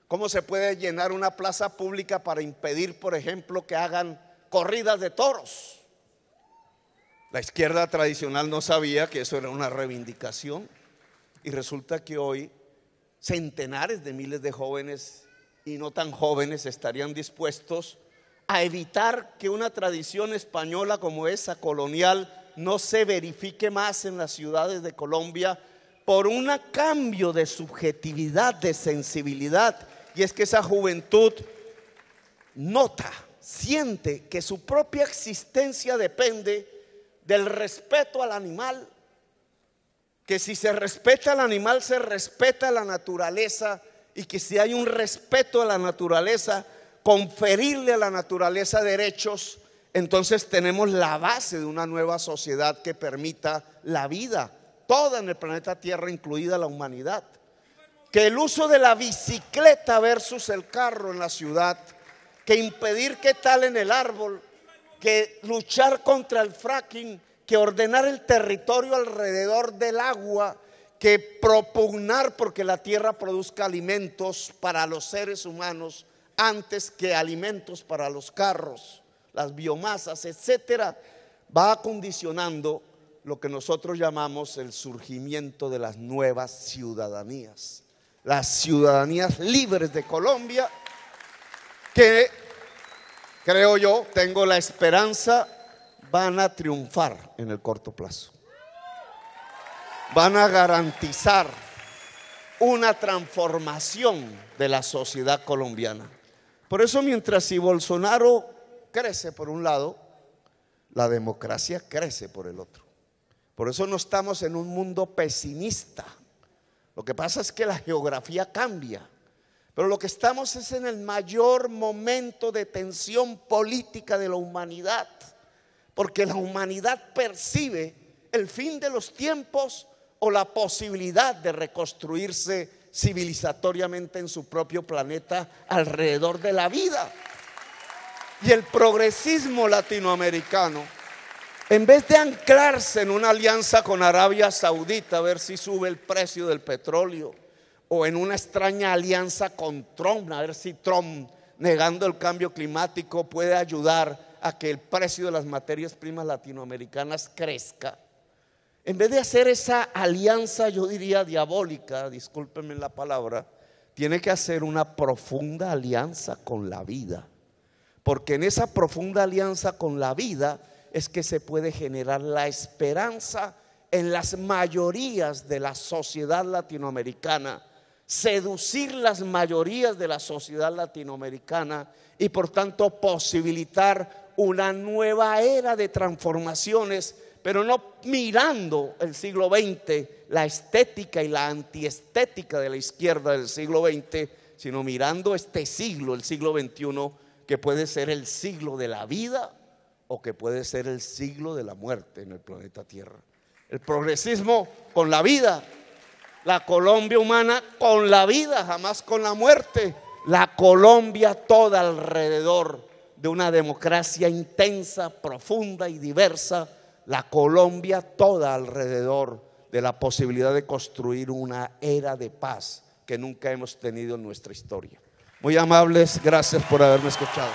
¿Cómo se puede llenar una plaza pública para impedir, por ejemplo, que hagan corridas de toros? La izquierda tradicional no sabía que eso era una reivindicación y resulta que hoy centenares de miles de jóvenes y no tan jóvenes estarían dispuestos a evitar que una tradición española como esa colonial no se verifique más en las ciudades de Colombia por un cambio de subjetividad, de sensibilidad. Y es que esa juventud nota, siente que su propia existencia depende del respeto al animal, que si se respeta al animal se respeta la naturaleza y que si hay un respeto a la naturaleza conferirle a la naturaleza derechos, entonces tenemos la base de una nueva sociedad que permita la vida, toda en el planeta Tierra, incluida la humanidad. Que el uso de la bicicleta versus el carro en la ciudad, que impedir que en el árbol, que luchar contra el fracking, que ordenar el territorio alrededor del agua, que propugnar porque la tierra produzca alimentos para los seres humanos antes que alimentos para los carros, las biomasas, etcétera, va condicionando lo que nosotros llamamos el surgimiento de las nuevas ciudadanías, las ciudadanías libres de Colombia, que creo yo, tengo la esperanza, van a triunfar en el corto plazo. Van a garantizar una transformación de la sociedad colombiana. Por eso mientras si Bolsonaro crece por un lado, la democracia crece por el otro. Por eso no estamos en un mundo pesimista. Lo que pasa es que la geografía cambia. Pero lo que estamos es en el mayor momento de tensión política de la humanidad. Porque la humanidad percibe el fin de los tiempos o la posibilidad de reconstruirse civilizatoriamente en su propio planeta alrededor de la vida. Y el progresismo latinoamericano, en vez de anclarse en una alianza con Arabia Saudita a ver si sube el precio del petróleo, o en una extraña alianza con Trump, a ver si Trump, negando el cambio climático, puede ayudar a que el precio de las materias primas latinoamericanas crezca. En vez de hacer esa alianza, yo diría diabólica, discúlpenme la palabra, tiene que hacer una profunda alianza con la vida. Porque en esa profunda alianza con la vida es que se puede generar la esperanza en las mayorías de la sociedad latinoamericana, seducir las mayorías de la sociedad latinoamericana y por tanto posibilitar una nueva era de transformaciones pero no mirando el siglo XX, la estética y la antiestética de la izquierda del siglo XX, sino mirando este siglo, el siglo XXI, que puede ser el siglo de la vida o que puede ser el siglo de la muerte en el planeta Tierra. El progresismo con la vida, la Colombia humana con la vida, jamás con la muerte, la Colombia toda alrededor de una democracia intensa, profunda y diversa la Colombia toda alrededor de la posibilidad de construir una era de paz que nunca hemos tenido en nuestra historia. Muy amables, gracias por haberme escuchado.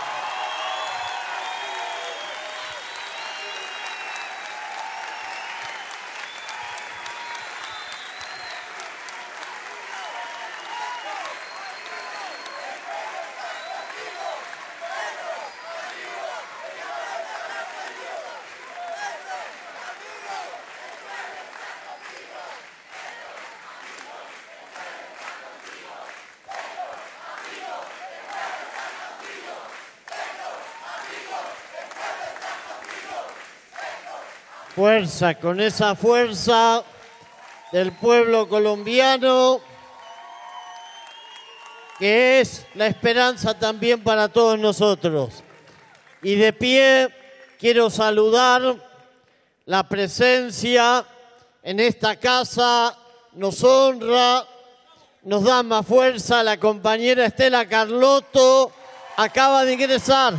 con esa fuerza del pueblo colombiano, que es la esperanza también para todos nosotros. Y de pie quiero saludar la presencia en esta casa, nos honra, nos da más fuerza la compañera Estela Carlotto, acaba de ingresar.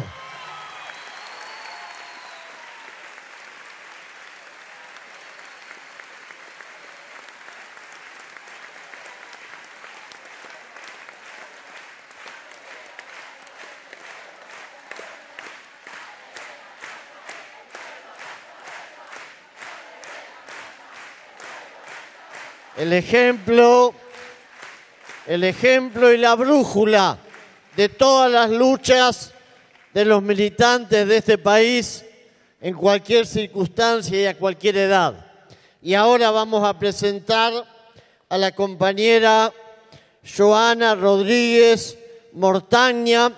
El ejemplo, el ejemplo y la brújula de todas las luchas de los militantes de este país en cualquier circunstancia y a cualquier edad. Y ahora vamos a presentar a la compañera Joana Rodríguez Mortaña.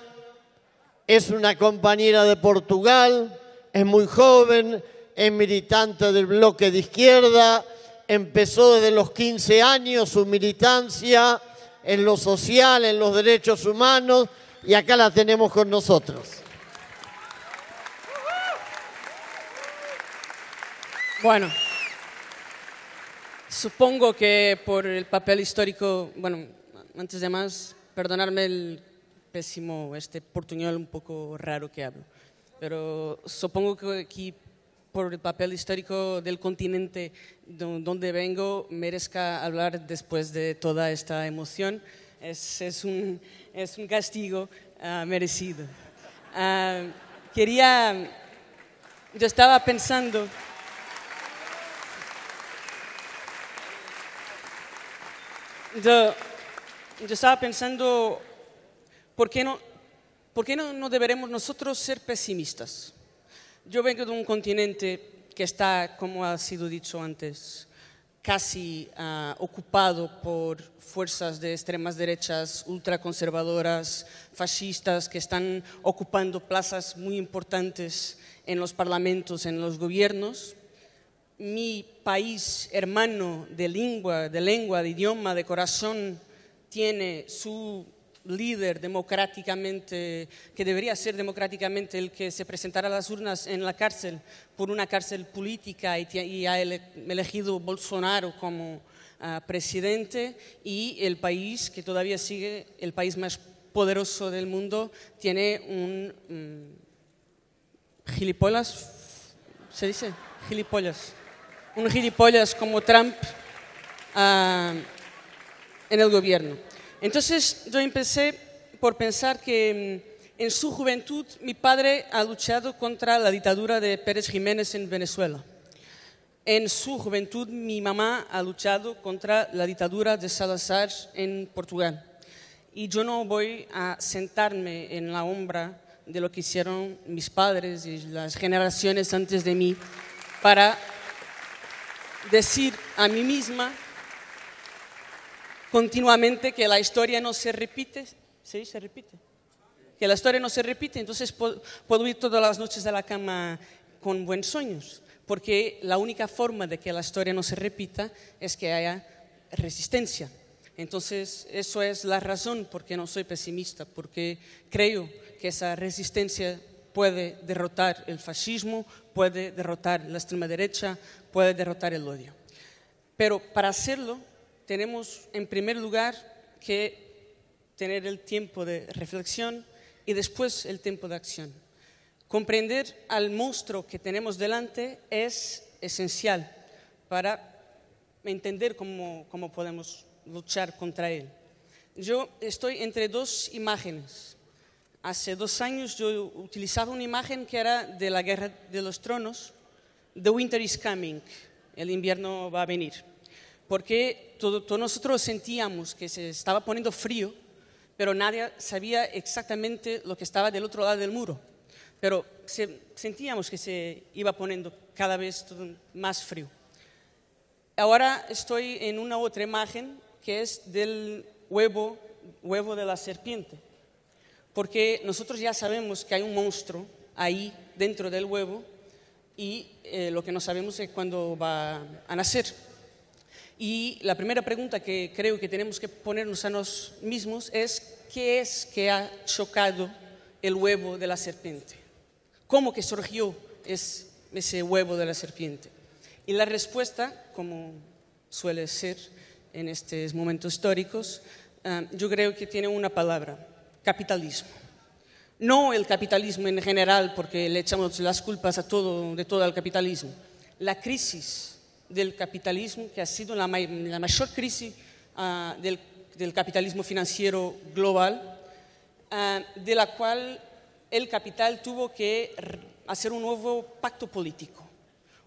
Es una compañera de Portugal, es muy joven, es militante del bloque de izquierda, empezó desde los 15 años su militancia en lo social, en los derechos humanos, y acá la tenemos con nosotros. Bueno, supongo que por el papel histórico, bueno, antes de más, perdonarme el pésimo, este portuñol un poco raro que hablo, pero supongo que aquí por el papel histórico del continente donde vengo merezca hablar después de toda esta emoción. Es, un, es un, castigo ah, merecido. Ah, quería, yo estaba pensando... Yo, estaba pensando, ¿por qué no, por qué no deberemos nosotros ser pesimistas? Yo vengo de un continente que está, como ha sido dicho antes, casi ah, ocupado por fuerzas de extremas derechas, ultraconservadoras, fascistas, que están ocupando plazas muy importantes en los parlamentos, en los gobiernos. Mi país hermano de lengua, de lengua, de idioma, de corazón, tiene su líder democráticamente, que debería ser democráticamente el que se presentara a las urnas en la cárcel por una cárcel política y, ha elegido Bolsonaro como ah, presidente y el país que todavía sigue, el país más poderoso del mundo, tiene un... Mm, gilipollas, ¿se dice? Gilipollas. Un gilipollas como Trump ah, en el gobierno. Entonces yo empecé por pensar que mm, en su juventud mi padre ha luchado contra la dictadura de Pérez Jiménez en Venezuela. En su juventud mi mamá ha luchado contra la dictadura de Salazar en Portugal. Y yo no voy a sentarme en la sombra de lo que hicieron mis padres y las generaciones antes de mí para decir a mí misma continuamente que la historia no se repite, sí, se repite. Que la historia no se repite, entonces puedo, ir todas las noches a la cama con buenos sueños, porque la única forma de que la historia no se repita es que haya resistencia. Entonces, eso es la razón por qué no soy pesimista, porque creo que esa resistencia puede derrotar el fascismo, puede derrotar la extrema derecha, puede derrotar el odio. Pero para hacerlo tenemos en primer lugar que tener el tiempo de reflexión y después el tiempo de acción. Comprender al monstruo que tenemos delante es esencial para entender cómo, podemos luchar contra él. Yo estoy entre dos imágenes. Hace dos años yo utilizaba una imagen que era de la Guerra de los Tronos, The Winter is Coming, el invierno va a venir porque todos nosotros sentíamos que se estaba poniendo frío, pero nadie sabía exactamente lo que estaba del otro lado del muro. Pero sentíamos que se iba poniendo cada vez más frío. Ahora estoy en una otra imagen que es del huevo, huevo de la serpiente, porque nosotros ya sabemos que hay un monstruo ahí dentro del huevo y eh, lo que no sabemos es cuándo va a nacer. Y la primera pregunta que creo que tenemos que ponernos a nosotros mismos es, ¿qué es que ha chocado el huevo de la serpiente? ¿Cómo que surgió ese huevo de la serpiente? Y la respuesta, como suele ser en estos momentos históricos, ah, yo creo que tiene una palabra, capitalismo. No el capitalismo en general, porque le echamos las culpas a todo, de todo al capitalismo. La crisis del capitalismo, que ha sido la, mayor crisis ah, del, capitalismo financiero global, ah, de la cual el capital tuvo que hacer un nuevo pacto político,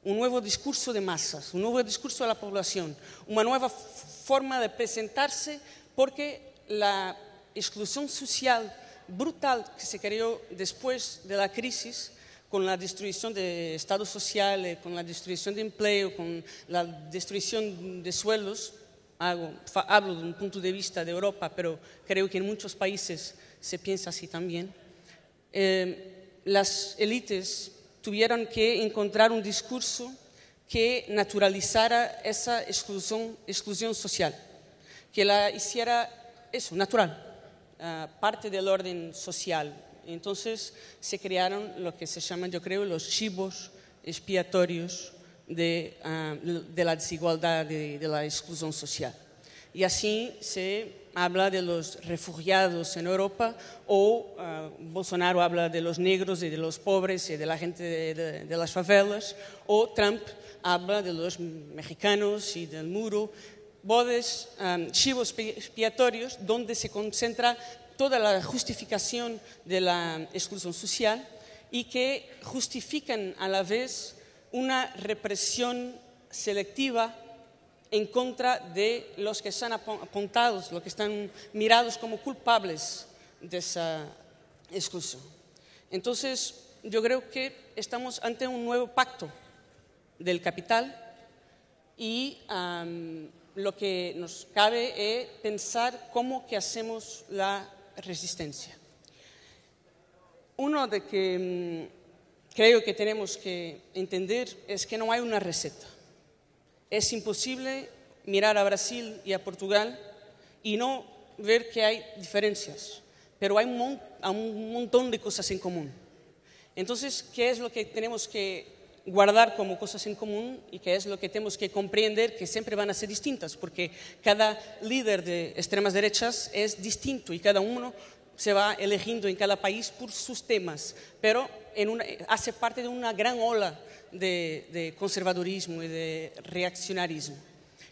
un nuevo discurso de masas, un nuevo discurso de la población, una nueva forma de presentarse, porque la exclusión social brutal que se creó después de la crisis con la destrucción de estados sociales, con la destrucción de empleo, con la destrucción de suelos. Hago, hablo de un punto de vista de Europa, pero creo que en muchos países se piensa así también. Eh, las élites tuvieron que encontrar un discurso que naturalizara esa exclusión, exclusión social, que la hiciera eso, natural, ah, parte del orden social, entonces se crearon lo que se llaman, yo creo, los chivos expiatorios de, ah, la desigualdad, y de la exclusión social. Y así se habla de los refugiados en Europa o ah, Bolsonaro habla de los negros y de los pobres y de la gente de, las favelas o Trump habla de los mexicanos y del muro. Bodes, ah, chivos expiatorios donde se concentra toda la justificación de la exclusión social y que justifican a la vez una represión selectiva en contra de los que están apuntados, los que están mirados como culpables de esa exclusión. Entonces, yo creo que estamos ante un nuevo pacto del capital y lo que nos cabe es pensar cómo que hacemos la resistencia. Uno de que mm, creo que tenemos que entender es que no hay una receta. Es imposible mirar a Brasil y a Portugal y no ver que hay diferencias, pero hay un, un montón de cosas en común. Entonces, ¿qué es lo que tenemos que guardar como cosas en común y que es lo que tenemos que comprender que siempre van a ser distintas, porque cada líder de extremas derechas es distinto y cada uno se va elegiendo en cada país por sus temas, pero hace parte de una gran ola de, de, conservadurismo y de reaccionarismo.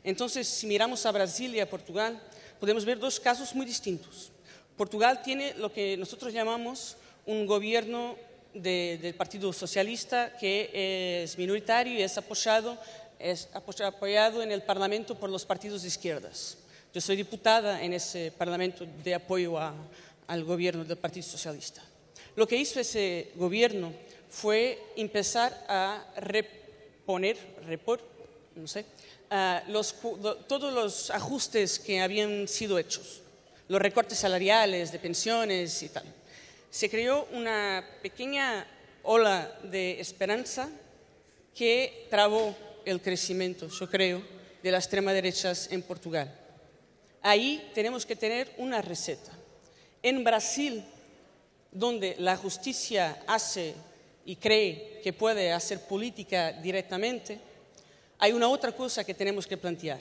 Entonces, si miramos a Brasil y a Portugal, podemos ver dos casos muy distintos. Portugal tiene lo que nosotros llamamos un gobierno del Partido Socialista, que es minoritario y es apoyado, es apoyado en el Parlamento por los partidos de izquierdas. Yo soy diputada en ese Parlamento de apoyo al gobierno del Partido Socialista. Lo que hizo ese gobierno fue empezar a reponer, repor, no sé, todos los ajustes que habían sido hechos, los recortes salariales, de pensiones y tal se creó una pequeña ola de esperanza que trabó el crecimiento, yo creo, de las extrema derechas en Portugal. Ahí tenemos que tener una receta. En Brasil, donde la justicia hace y cree que puede hacer política directamente, hay una otra cosa que tenemos que plantear.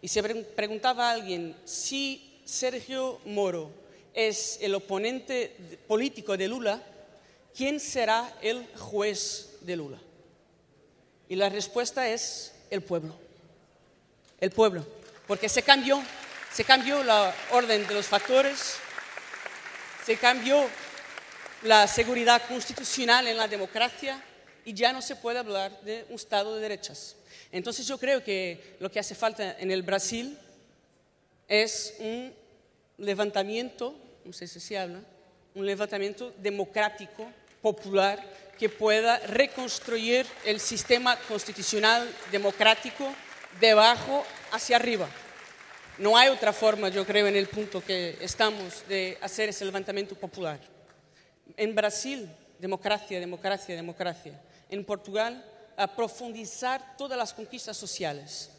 Y se preguntaba a alguien si Sergio Moro es el oponente político de Lula, ¿quién será el juez de Lula? Y la respuesta es el pueblo. El pueblo. Porque se cambió, se cambió la orden de los factores, se cambió la seguridad constitucional en la democracia y ya no se puede hablar de un Estado de derechas. Entonces yo creo que lo que hace falta en el Brasil es un levantamiento no sé si se habla, un levantamiento democrático, popular, que pueda reconstruir el sistema constitucional democrático de abajo hacia arriba. No hay otra forma, yo creo, en el punto que estamos de hacer ese levantamiento popular. En Brasil, democracia, democracia, democracia. En Portugal, a profundizar todas las conquistas sociales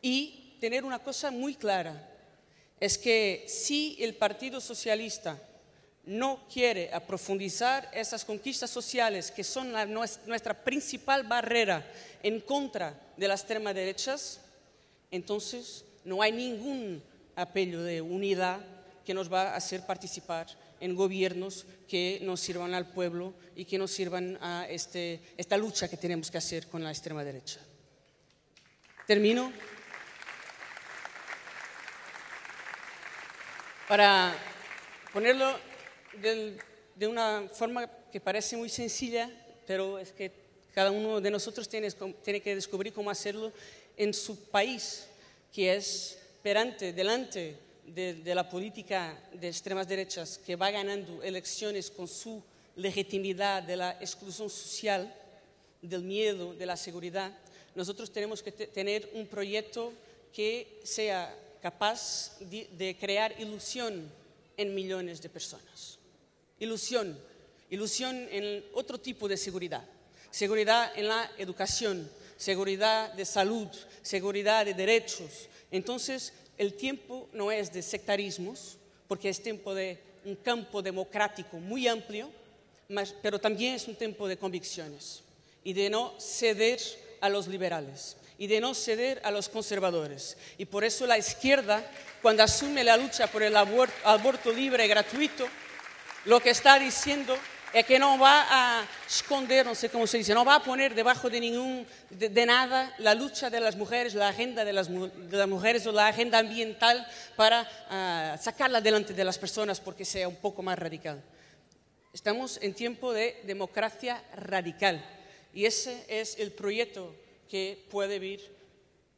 y tener una cosa muy clara, es que si el Partido Socialista no quiere profundizar esas conquistas sociales que son nuestra principal barrera en contra de las extrema derechas, entonces no hay ningún apello de unidad que nos va a hacer participar en gobiernos que nos sirvan al pueblo y que nos sirvan a este, esta lucha que tenemos que hacer con la extrema derecha. Termino. Para ponerlo de una forma que parece muy sencilla, pero es que cada uno de nosotros tiene, que descubrir cómo hacerlo en su país, que es perante, delante de, la política de extremas derechas que va ganando elecciones con su legitimidad de la exclusión social, del miedo, de la seguridad, nosotros tenemos que tener un proyecto que sea capaz de, crear ilusión en millones de personas. Ilusión, ilusión en otro tipo de seguridad. Seguridad en la educación, seguridad de salud, seguridad de derechos. Entonces, el tiempo no es de sectarismos, porque es tiempo de un campo democrático muy amplio, pero también es un tiempo de convicciones y de no ceder a los liberales y de no ceder a los conservadores. Y por eso la izquierda, cuando asume la lucha por el aborto, libre y gratuito, lo que está diciendo es que no va a esconder, no sé cómo se dice, no va a poner debajo de ningún, de, nada, la lucha de las mujeres, la agenda de las, mujeres o la agenda ambiental para ah, sacarla delante de las personas porque sea un poco más radical. Estamos en tiempo de democracia radical y ese es el proyecto que puede vir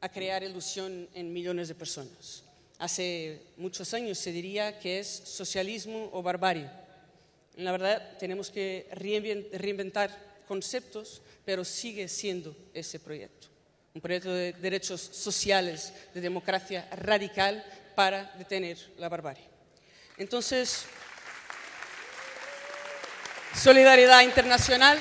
a crear ilusión en millones de personas. Hace muchos años se diría que es socialismo o barbarie. La verdad, tenemos que reinventar conceptos, pero sigue siendo ese proyecto. Un proyecto de derechos sociales, de democracia radical para detener la barbarie. Entonces, solidaridad internacional.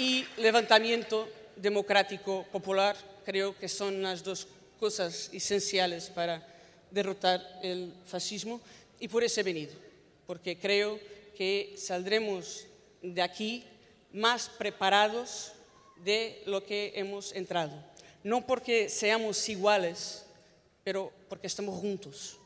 y levantamiento democrático popular. Creo que son las dos cosas esenciales para derrotar el fascismo y por eso he venido, porque creo que saldremos de aquí más preparados de lo que hemos entrado. No porque seamos iguales, pero porque estamos juntos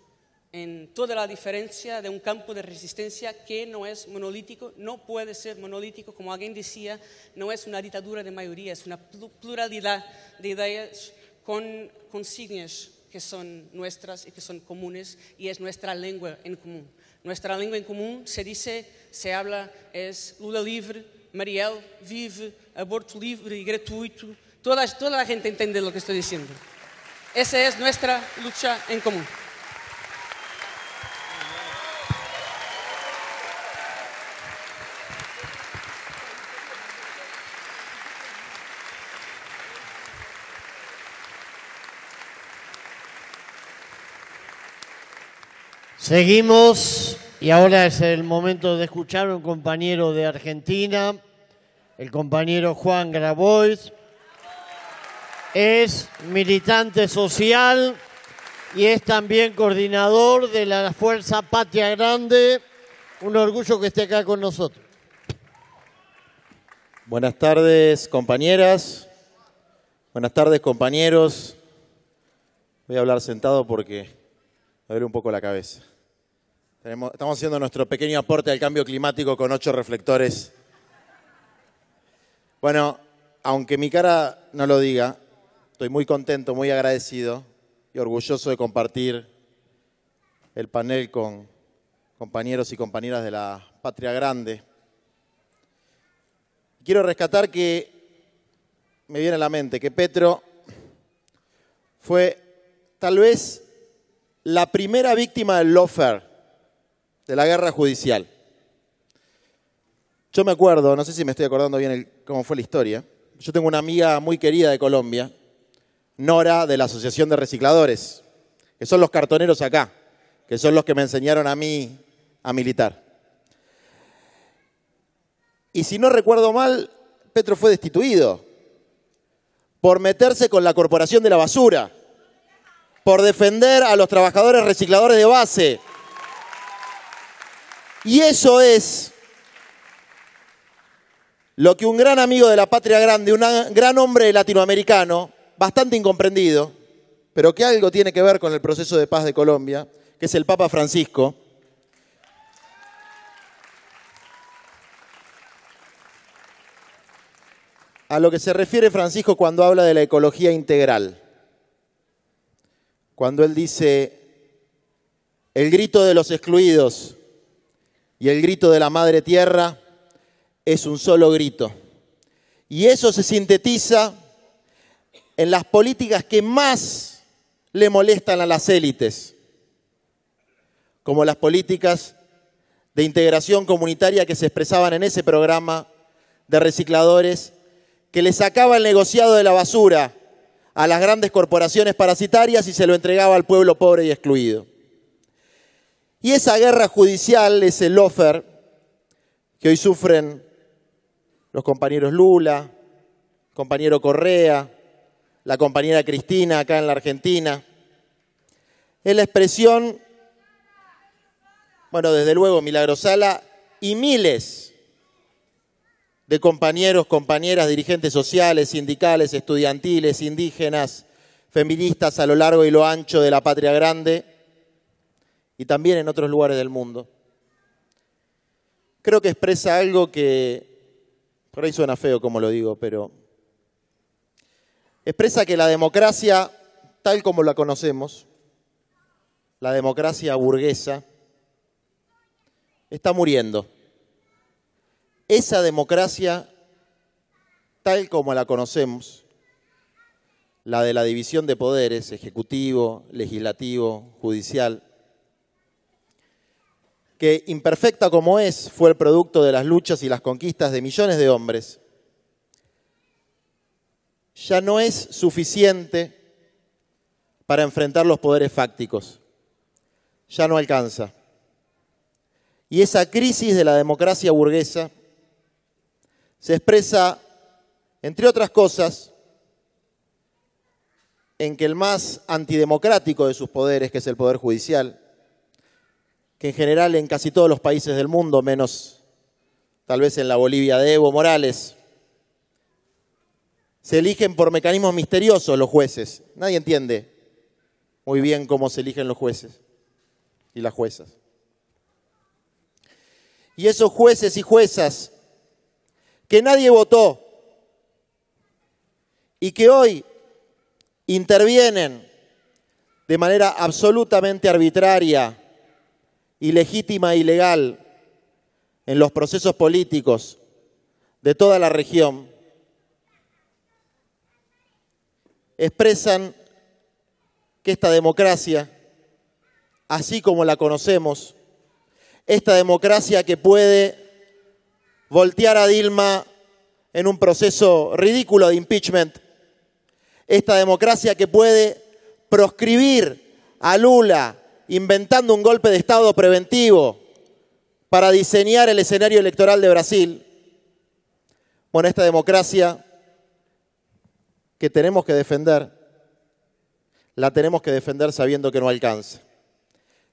en toda la diferencia de un campo de resistencia que no es monolítico, no puede ser monolítico, como alguien decía, no es una dictadura de mayoría, es una pluralidad de ideas con consignas que son nuestras y que son comunes y es nuestra lengua en común. Nuestra lengua en común se dice, se habla, es Lula libre, Mariel vive, aborto libre y gratuito. Toda, toda la gente entiende lo que estoy diciendo. Esa es nuestra lucha en común. Seguimos y ahora es el momento de escuchar a un compañero de Argentina, el compañero Juan Grabois. Es militante social y es también coordinador de la Fuerza Patria Grande. Un orgullo que esté acá con nosotros. Buenas tardes, compañeras. Buenas tardes, compañeros. Voy a hablar sentado porque me duele un poco la cabeza estamos haciendo nuestro pequeño aporte al cambio climático con ocho reflectores. Bueno, aunque mi cara no lo diga, estoy muy contento, muy agradecido y orgulloso de compartir el panel con compañeros y compañeras de la Patria Grande. Quiero rescatar que me viene a la mente que Petro fue tal vez la primera víctima del lawfare de la guerra judicial. Yo me acuerdo, no sé si me estoy acordando bien el, cómo fue la historia. Yo tengo una amiga muy querida de Colombia, Nora, de la Asociación de Recicladores, que son los cartoneros acá, que son los que me enseñaron a mí a militar. Y si no recuerdo mal, Petro fue destituido por meterse con la Corporación de la Basura, por defender a los trabajadores recicladores de base. Y eso es lo que un gran amigo de la patria grande, un gran hombre latinoamericano, bastante incomprendido, pero que algo tiene que ver con el proceso de paz de Colombia, que es el Papa Francisco, a lo que se refiere Francisco cuando habla de la ecología integral. Cuando él dice, el grito de los excluidos y el grito de la madre tierra es un solo grito. Y eso se sintetiza en las políticas que más le molestan a las élites, como las políticas de integración comunitaria que se expresaban en ese programa de recicladores, que le sacaba el negociado de la basura a las grandes corporaciones parasitarias y se lo entregaba al pueblo pobre y excluido. Y esa guerra judicial, ese lofer que hoy sufren los compañeros Lula, compañero Correa, la compañera Cristina acá en la Argentina, es la expresión, bueno, desde luego Milagrosala y miles de compañeros, compañeras, dirigentes sociales, sindicales, estudiantiles, indígenas, feministas a lo largo y lo ancho de la patria grande, y también en otros lugares del mundo. Creo que expresa algo que, por ahí suena feo como lo digo, pero expresa que la democracia, tal como la conocemos, la democracia burguesa, está muriendo. Esa democracia, tal como la conocemos, la de la división de poderes, ejecutivo, legislativo, judicial, que, imperfecta como es, fue el producto de las luchas y las conquistas de millones de hombres, ya no es suficiente para enfrentar los poderes fácticos. Ya no alcanza. Y esa crisis de la democracia burguesa se expresa, entre otras cosas, en que el más antidemocrático de sus poderes, que es el Poder Judicial, en general en casi todos los países del mundo, menos tal vez en la Bolivia de Evo Morales, se eligen por mecanismos misteriosos los jueces. Nadie entiende muy bien cómo se eligen los jueces y las juezas. Y esos jueces y juezas que nadie votó y que hoy intervienen de manera absolutamente arbitraria ilegítima y e legal en los procesos políticos de toda la región, expresan que esta democracia, así como la conocemos, esta democracia que puede voltear a Dilma en un proceso ridículo de impeachment, esta democracia que puede proscribir a Lula inventando un golpe de Estado preventivo para diseñar el escenario electoral de Brasil, bueno, esta democracia que tenemos que defender, la tenemos que defender sabiendo que no alcanza,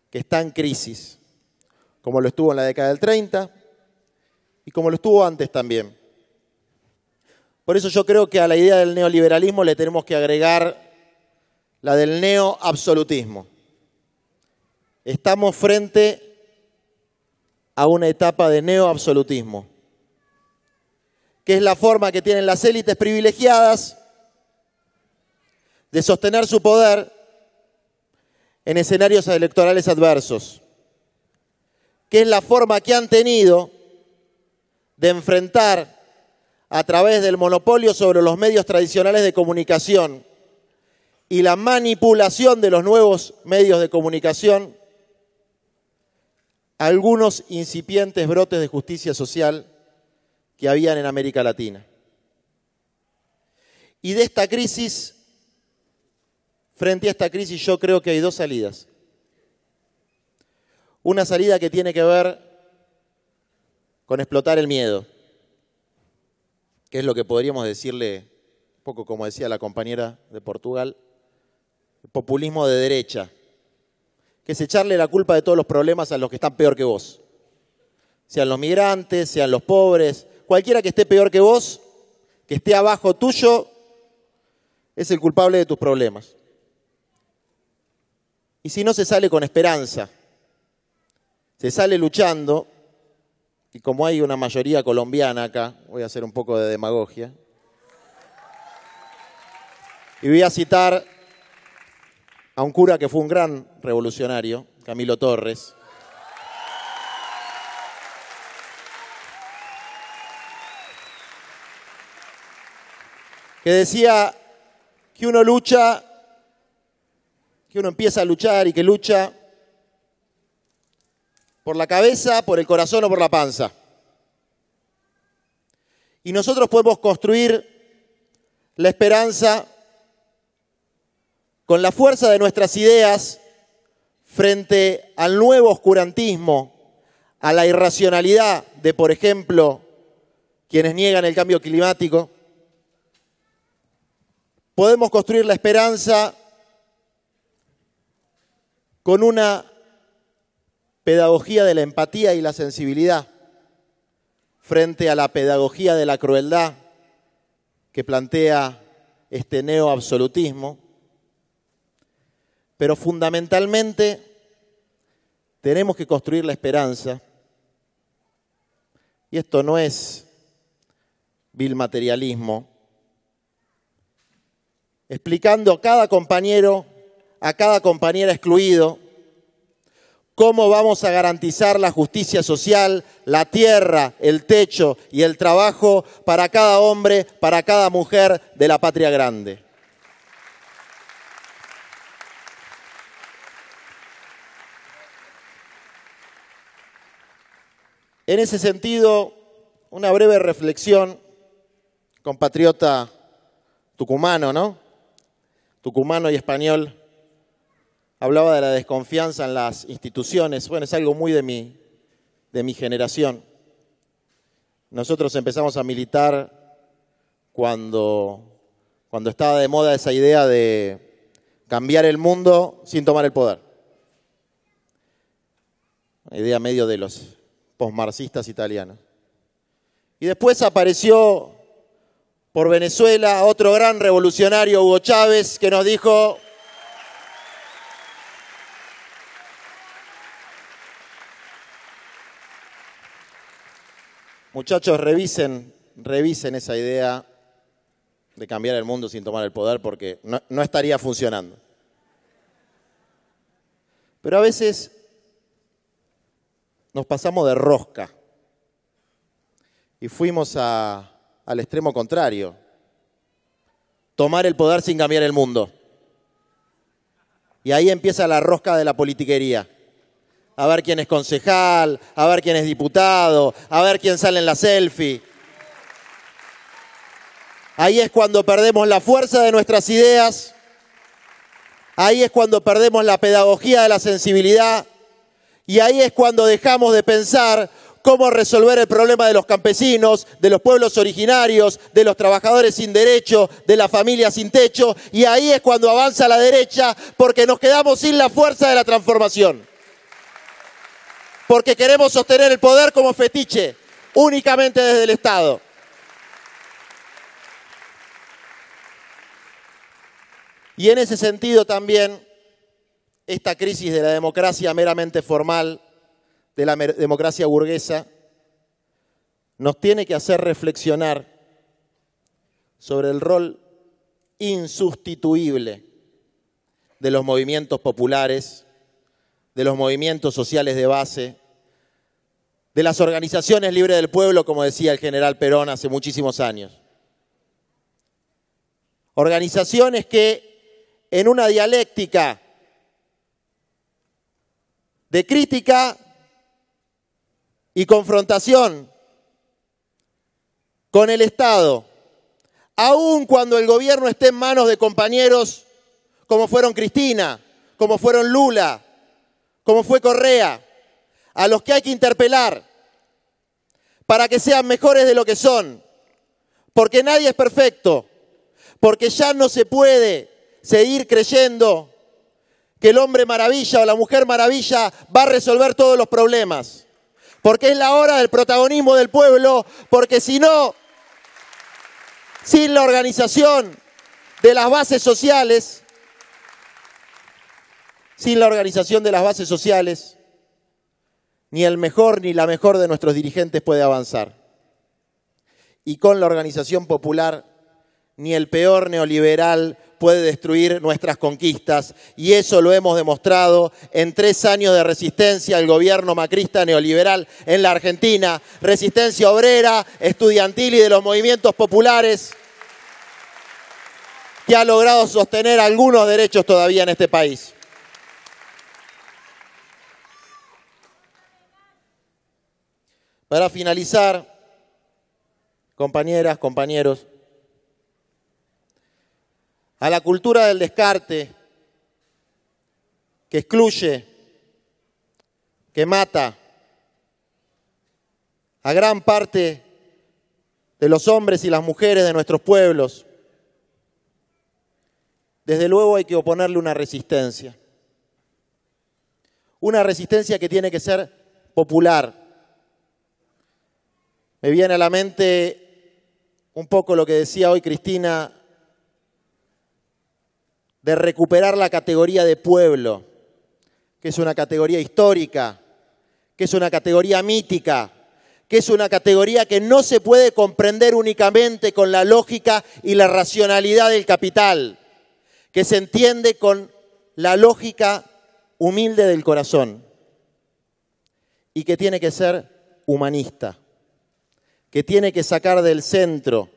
que está en crisis, como lo estuvo en la década del 30 y como lo estuvo antes también. Por eso yo creo que a la idea del neoliberalismo le tenemos que agregar la del neoabsolutismo. Estamos frente a una etapa de neoabsolutismo, que es la forma que tienen las élites privilegiadas de sostener su poder en escenarios electorales adversos, que es la forma que han tenido de enfrentar a través del monopolio sobre los medios tradicionales de comunicación y la manipulación de los nuevos medios de comunicación algunos incipientes brotes de justicia social que habían en América Latina. Y de esta crisis, frente a esta crisis yo creo que hay dos salidas. Una salida que tiene que ver con explotar el miedo, que es lo que podríamos decirle, un poco como decía la compañera de Portugal, populismo de derecha es echarle la culpa de todos los problemas a los que están peor que vos. Sean los migrantes, sean los pobres, cualquiera que esté peor que vos, que esté abajo tuyo, es el culpable de tus problemas. Y si no se sale con esperanza, se sale luchando, y como hay una mayoría colombiana acá, voy a hacer un poco de demagogia, y voy a citar a un cura que fue un gran revolucionario, Camilo Torres. que decía que uno lucha, que uno empieza a luchar y que lucha por la cabeza, por el corazón o por la panza. Y nosotros podemos construir la esperanza con la fuerza de nuestras ideas frente al nuevo oscurantismo, a la irracionalidad de, por ejemplo, quienes niegan el cambio climático, podemos construir la esperanza con una pedagogía de la empatía y la sensibilidad frente a la pedagogía de la crueldad que plantea este neoabsolutismo pero fundamentalmente tenemos que construir la esperanza. Y esto no es vil materialismo. Explicando a cada compañero, a cada compañera excluido, cómo vamos a garantizar la justicia social, la tierra, el techo y el trabajo para cada hombre, para cada mujer de la patria grande. En ese sentido, una breve reflexión, compatriota tucumano, ¿no? Tucumano y español. Hablaba de la desconfianza en las instituciones. Bueno, es algo muy de mi, de mi generación. Nosotros empezamos a militar cuando, cuando estaba de moda esa idea de cambiar el mundo sin tomar el poder. Una idea medio de los marxistas italianos. Y después apareció por Venezuela otro gran revolucionario, Hugo Chávez, que nos dijo, muchachos, revisen, revisen esa idea de cambiar el mundo sin tomar el poder porque no estaría funcionando. Pero a veces nos pasamos de rosca y fuimos al extremo contrario. Tomar el poder sin cambiar el mundo. Y ahí empieza la rosca de la politiquería. A ver quién es concejal, a ver quién es diputado, a ver quién sale en la selfie. Ahí es cuando perdemos la fuerza de nuestras ideas. Ahí es cuando perdemos la pedagogía de la sensibilidad. Y ahí es cuando dejamos de pensar cómo resolver el problema de los campesinos, de los pueblos originarios, de los trabajadores sin derecho, de la familia sin techo. Y ahí es cuando avanza la derecha porque nos quedamos sin la fuerza de la transformación. Porque queremos sostener el poder como fetiche, únicamente desde el Estado. Y en ese sentido también esta crisis de la democracia meramente formal, de la democracia burguesa, nos tiene que hacer reflexionar sobre el rol insustituible de los movimientos populares, de los movimientos sociales de base, de las organizaciones libres del pueblo, como decía el general Perón hace muchísimos años. Organizaciones que en una dialéctica de crítica y confrontación con el Estado, aun cuando el gobierno esté en manos de compañeros como fueron Cristina, como fueron Lula, como fue Correa, a los que hay que interpelar para que sean mejores de lo que son, porque nadie es perfecto, porque ya no se puede seguir creyendo que el hombre maravilla o la mujer maravilla va a resolver todos los problemas. Porque es la hora del protagonismo del pueblo, porque si no, sin la organización de las bases sociales, sin la organización de las bases sociales, ni el mejor ni la mejor de nuestros dirigentes puede avanzar. Y con la organización popular, ni el peor neoliberal puede destruir nuestras conquistas. Y eso lo hemos demostrado en tres años de resistencia al gobierno macrista neoliberal en la Argentina. Resistencia obrera, estudiantil y de los movimientos populares que ha logrado sostener algunos derechos todavía en este país. Para finalizar, compañeras, compañeros, a la cultura del descarte, que excluye, que mata a gran parte de los hombres y las mujeres de nuestros pueblos, desde luego hay que oponerle una resistencia. Una resistencia que tiene que ser popular. Me viene a la mente un poco lo que decía hoy Cristina de recuperar la categoría de pueblo, que es una categoría histórica, que es una categoría mítica, que es una categoría que no se puede comprender únicamente con la lógica y la racionalidad del capital, que se entiende con la lógica humilde del corazón y que tiene que ser humanista, que tiene que sacar del centro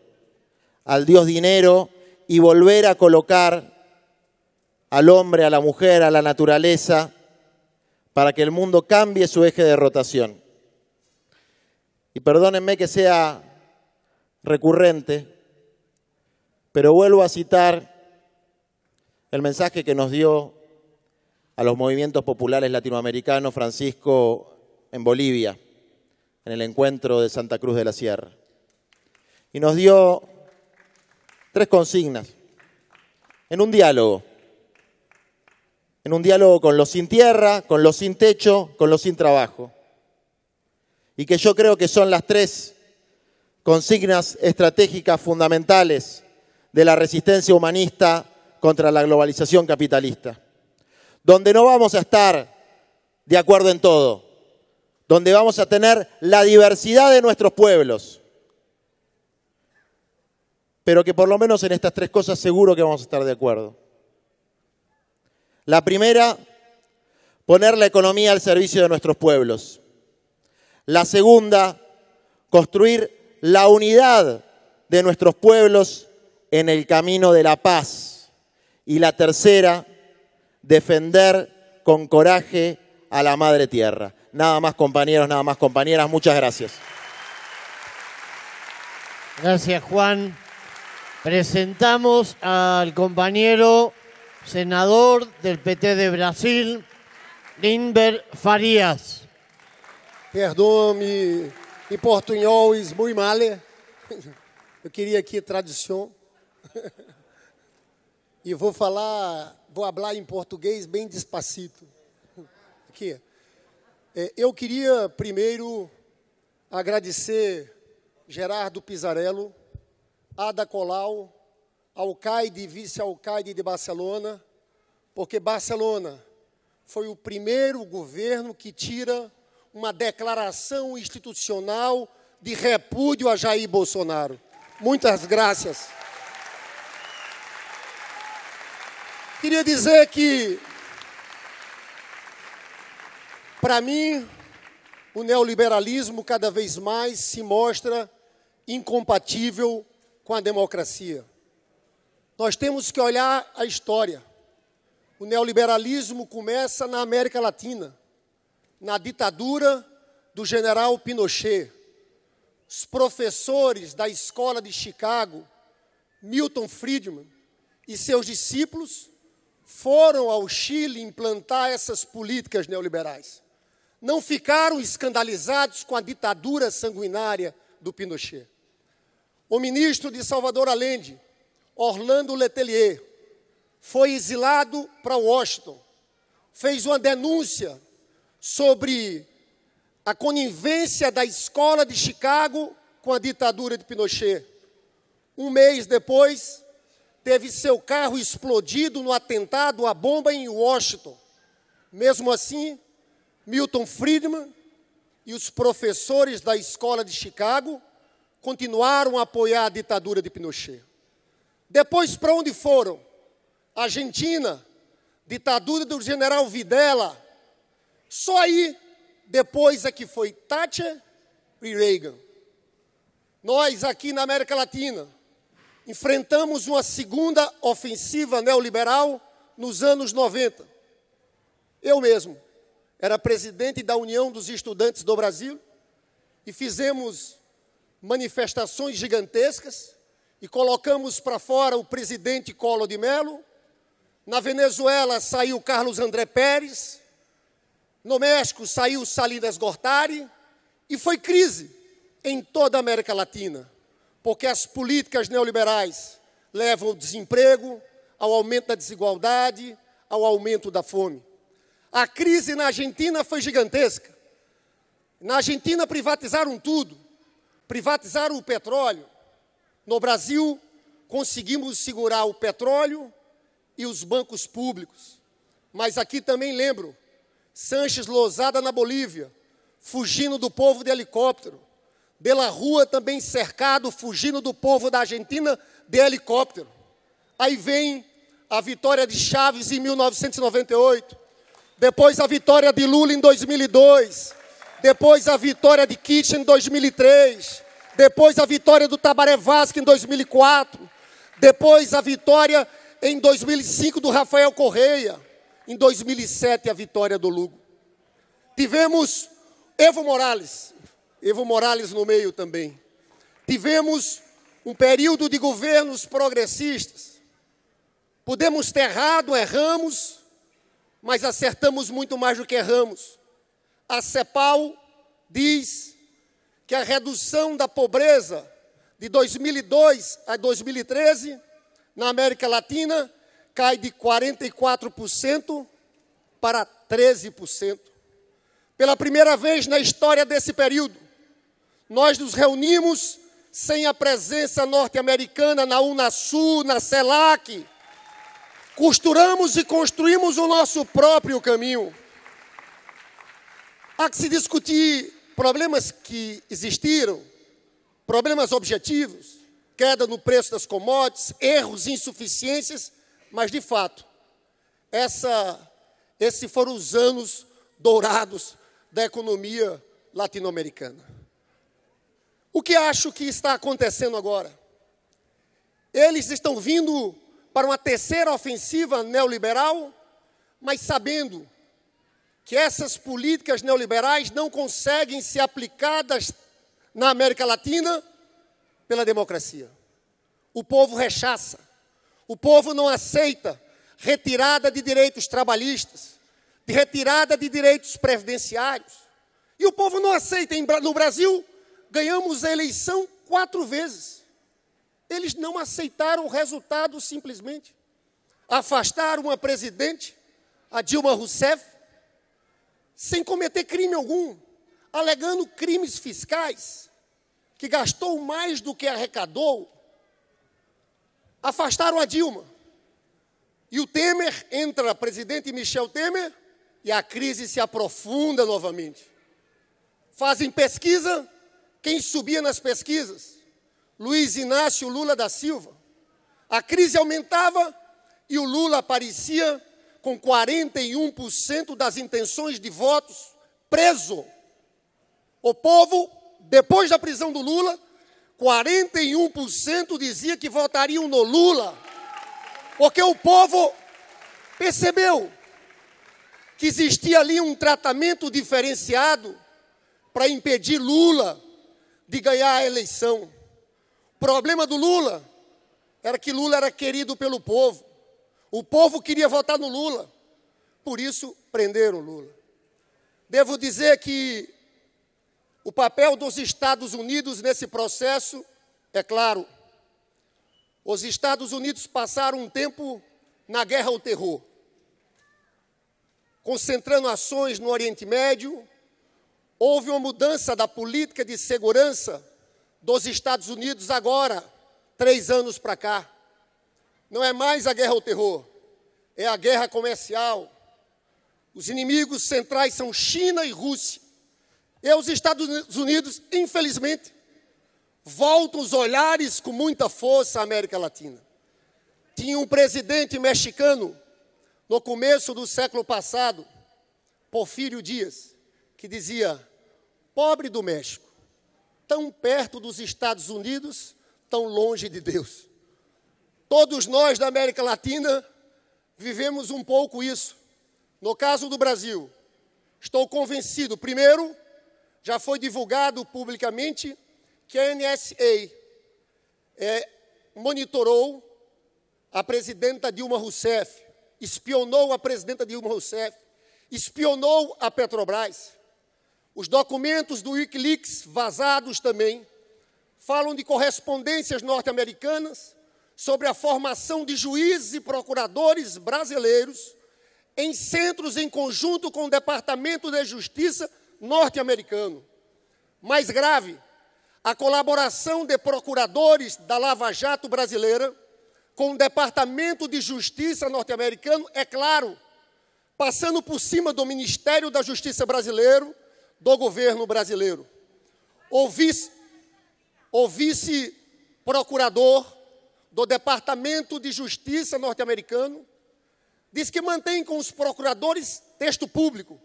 al Dios dinero y volver a colocar al hombre, a la mujer, a la naturaleza, para que el mundo cambie su eje de rotación. Y perdónenme que sea recurrente, pero vuelvo a citar el mensaje que nos dio a los movimientos populares latinoamericanos Francisco en Bolivia, en el encuentro de Santa Cruz de la Sierra. Y nos dio tres consignas en un diálogo en un diálogo con los sin tierra, con los sin techo, con los sin trabajo. Y que yo creo que son las tres consignas estratégicas fundamentales de la resistencia humanista contra la globalización capitalista. Donde no vamos a estar de acuerdo en todo, donde vamos a tener la diversidad de nuestros pueblos, pero que por lo menos en estas tres cosas seguro que vamos a estar de acuerdo. La primera, poner la economía al servicio de nuestros pueblos. La segunda, construir la unidad de nuestros pueblos en el camino de la paz. Y la tercera, defender con coraje a la madre tierra. Nada más compañeros, nada más compañeras, muchas gracias. Gracias Juan. Presentamos al compañero senador del PT de Brasil, Lindber Farias. Perdoe-me, em portunhol, muito mal. Eu queria aqui tradução. E vou falar, vou falar em português bem despacito. Aqui. É, eu queria primeiro agradecer Gerardo Pizarello, Ada Colau, Alcaide e vice-alcaide de Barcelona, porque Barcelona foi o primeiro governo que tira uma declaração institucional de repúdio a Jair Bolsonaro. Muitas graças. Queria dizer que, para mim, o neoliberalismo cada vez mais se mostra incompatível com a democracia. Nós temos que olhar a história. O neoliberalismo começa na América Latina, na ditadura do general Pinochet. Os professores da escola de Chicago, Milton Friedman e seus discípulos, foram ao Chile implantar essas políticas neoliberais. Não ficaram escandalizados com a ditadura sanguinária do Pinochet. O ministro de Salvador Allende, Orlando Letelier, foi exilado para Washington, fez uma denúncia sobre a conivência da escola de Chicago com a ditadura de Pinochet. Um mês depois, teve seu carro explodido no atentado à bomba em Washington. Mesmo assim, Milton Friedman e os professores da escola de Chicago continuaram a apoiar a ditadura de Pinochet. Depois, para onde foram? Argentina, ditadura do general Videla. Só aí, depois é que foi Thatcher e Reagan. Nós, aqui na América Latina, enfrentamos uma segunda ofensiva neoliberal nos anos 90. Eu mesmo era presidente da União dos Estudantes do Brasil e fizemos manifestações gigantescas e colocamos para fora o presidente Colo de Melo. Na Venezuela saiu Carlos André Pérez. No México saiu Salinas Gortari. E foi crise em toda a América Latina, porque as políticas neoliberais levam ao desemprego, ao aumento da desigualdade, ao aumento da fome. A crise na Argentina foi gigantesca. Na Argentina privatizaram tudo. Privatizaram o petróleo, no Brasil, conseguimos segurar o petróleo e os bancos públicos. Mas aqui também lembro Sanches Lousada na Bolívia, fugindo do povo de helicóptero. pela Rua também cercado, fugindo do povo da Argentina de helicóptero. Aí vem a vitória de Chaves em 1998, depois a vitória de Lula em 2002, depois a vitória de Kitchen em 2003, depois a vitória do Tabaré Vasco em 2004, depois a vitória em 2005 do Rafael Correia, em 2007 a vitória do Lugo. Tivemos Evo Morales, Evo Morales no meio também. Tivemos um período de governos progressistas. Podemos ter errado, erramos, mas acertamos muito mais do que erramos. A CEPAL diz que a redução da pobreza de 2002 a 2013 na América Latina cai de 44% para 13%. Pela primeira vez na história desse período, nós nos reunimos sem a presença norte-americana na Unasul, na CELAC. Costuramos e construímos o nosso próprio caminho. Há que se discutir problemas que existiram, problemas objetivos, queda no preço das commodities, erros, insuficiências, mas de fato, essa, esses foram os anos dourados da economia latino-americana. O que acho que está acontecendo agora? Eles estão vindo para uma terceira ofensiva neoliberal, mas sabendo que essas políticas neoliberais não conseguem ser aplicadas na América Latina pela democracia. O povo rechaça, o povo não aceita retirada de direitos trabalhistas, de retirada de direitos previdenciários. E o povo não aceita. No Brasil, ganhamos a eleição quatro vezes. Eles não aceitaram o resultado simplesmente. Afastaram uma presidente, a Dilma Rousseff, sem cometer crime algum, alegando crimes fiscais, que gastou mais do que arrecadou, afastaram a Dilma. E o Temer entra, presidente Michel Temer, e a crise se aprofunda novamente. Fazem pesquisa, quem subia nas pesquisas? Luiz Inácio Lula da Silva. A crise aumentava e o Lula aparecia com 41% das intenções de votos, preso. O povo, depois da prisão do Lula, 41% dizia que votariam no Lula, porque o povo percebeu que existia ali um tratamento diferenciado para impedir Lula de ganhar a eleição. O problema do Lula era que Lula era querido pelo povo. O povo queria votar no Lula, por isso prenderam Lula. Devo dizer que o papel dos Estados Unidos nesse processo é claro. Os Estados Unidos passaram um tempo na guerra ao terror, concentrando ações no Oriente Médio. Houve uma mudança da política de segurança dos Estados Unidos agora, três anos para cá. Não é mais a guerra ao terror, é a guerra comercial. Os inimigos centrais são China e Rússia. E os Estados Unidos, infelizmente, voltam os olhares com muita força à América Latina. Tinha um presidente mexicano, no começo do século passado, Porfírio Dias, que dizia: pobre do México, tão perto dos Estados Unidos, tão longe de Deus. Todos nós da América Latina vivemos um pouco isso. No caso do Brasil, estou convencido, primeiro, já foi divulgado publicamente que a NSA é, monitorou a presidenta Dilma Rousseff, espionou a presidenta Dilma Rousseff, espionou a Petrobras. Os documentos do Wikileaks, vazados também, falam de correspondências norte-americanas sobre a formação de juízes e procuradores brasileiros em centros em conjunto com o Departamento de Justiça norte-americano. Mais grave, a colaboração de procuradores da Lava Jato brasileira com o Departamento de Justiça norte-americano, é claro, passando por cima do Ministério da Justiça brasileiro, do governo brasileiro. O vice-procurador do Departamento de Justiça norte-americano, diz que mantém com os procuradores, texto público,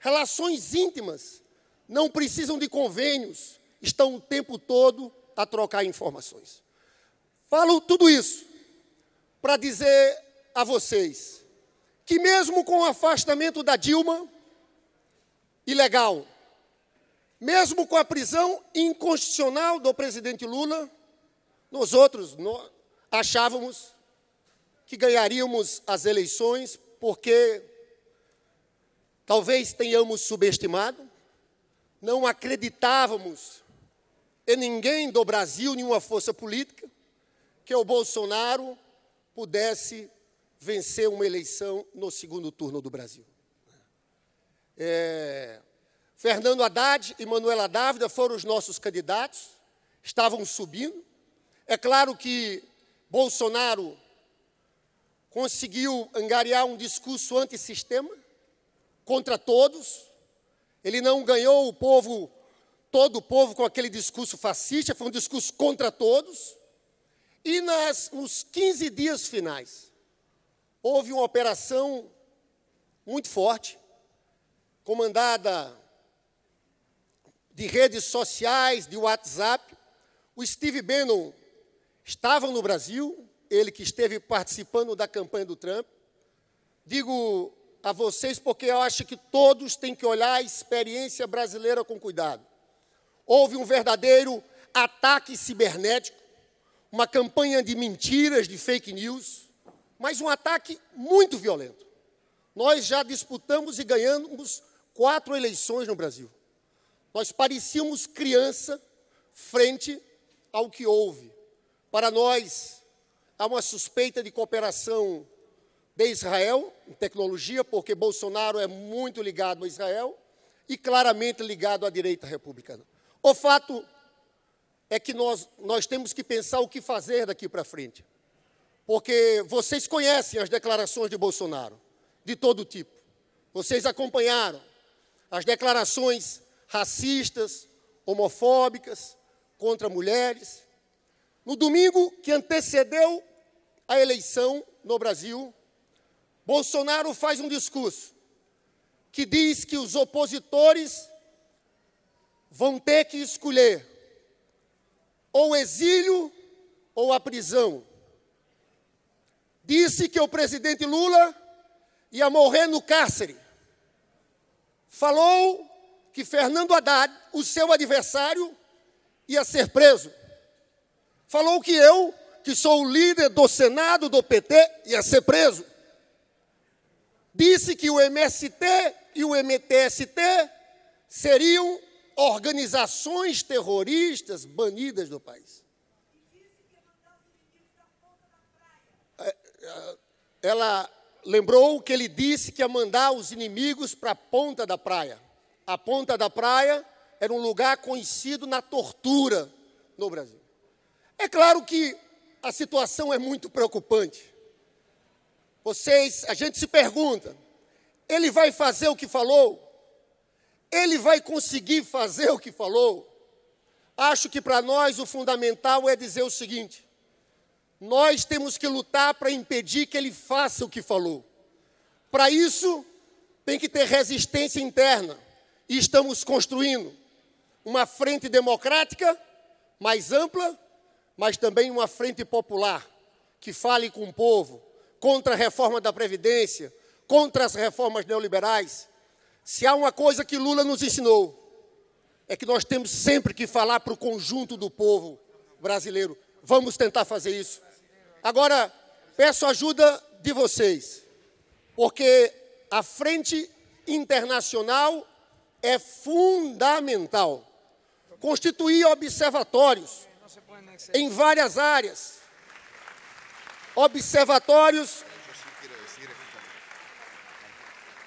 relações íntimas, não precisam de convênios, estão o tempo todo a trocar informações. Falo tudo isso para dizer a vocês que, mesmo com o afastamento da Dilma, ilegal, mesmo com a prisão inconstitucional do presidente Lula, nós outros, no, Achávamos que ganharíamos as eleições porque talvez tenhamos subestimado, não acreditávamos em ninguém do Brasil, nenhuma força política, que o Bolsonaro pudesse vencer uma eleição no segundo turno do Brasil. É, Fernando Haddad e Manuela Dávila foram os nossos candidatos, estavam subindo. É claro que Bolsonaro conseguiu angariar um discurso antissistema contra todos. Ele não ganhou o povo, todo o povo, com aquele discurso fascista, foi um discurso contra todos. E nas, nos 15 dias finais, houve uma operação muito forte, comandada de redes sociais, de WhatsApp. O Steve Bannon estavam no Brasil, ele que esteve participando da campanha do Trump. Digo a vocês porque eu acho que todos têm que olhar a experiência brasileira com cuidado. Houve um verdadeiro ataque cibernético, uma campanha de mentiras, de fake news, mas um ataque muito violento. Nós já disputamos e ganhamos quatro eleições no Brasil. Nós parecíamos criança frente ao que houve. Para nós, há uma suspeita de cooperação de Israel em tecnologia, porque Bolsonaro é muito ligado a Israel e claramente ligado à direita republicana. O fato é que nós, nós temos que pensar o que fazer daqui para frente. Porque vocês conhecem as declarações de Bolsonaro, de todo tipo. Vocês acompanharam as declarações racistas, homofóbicas, contra mulheres, no domingo que antecedeu a eleição no Brasil, Bolsonaro faz um discurso que diz que os opositores vão ter que escolher ou exílio ou a prisão. Disse que o presidente Lula ia morrer no cárcere. Falou que Fernando Haddad, o seu adversário, ia ser preso falou que eu, que sou o líder do Senado do PT, ia ser preso. Disse que o MST e o MTST seriam organizações terroristas banidas do país. É, é, ela lembrou que ele disse que ia mandar os inimigos para a ponta da praia. A ponta da praia era um lugar conhecido na tortura no Brasil. É claro que a situação é muito preocupante. Vocês, a gente se pergunta: ele vai fazer o que falou? Ele vai conseguir fazer o que falou? Acho que para nós o fundamental é dizer o seguinte: nós temos que lutar para impedir que ele faça o que falou. Para isso, tem que ter resistência interna. E estamos construindo uma frente democrática mais ampla mas também uma frente popular que fale com o povo contra a reforma da Previdência, contra as reformas neoliberais. Se há uma coisa que Lula nos ensinou, é que nós temos sempre que falar para o conjunto do povo brasileiro. Vamos tentar fazer isso. Agora, peço ajuda de vocês, porque a frente internacional é fundamental. Constituir observatórios em várias áreas, observatórios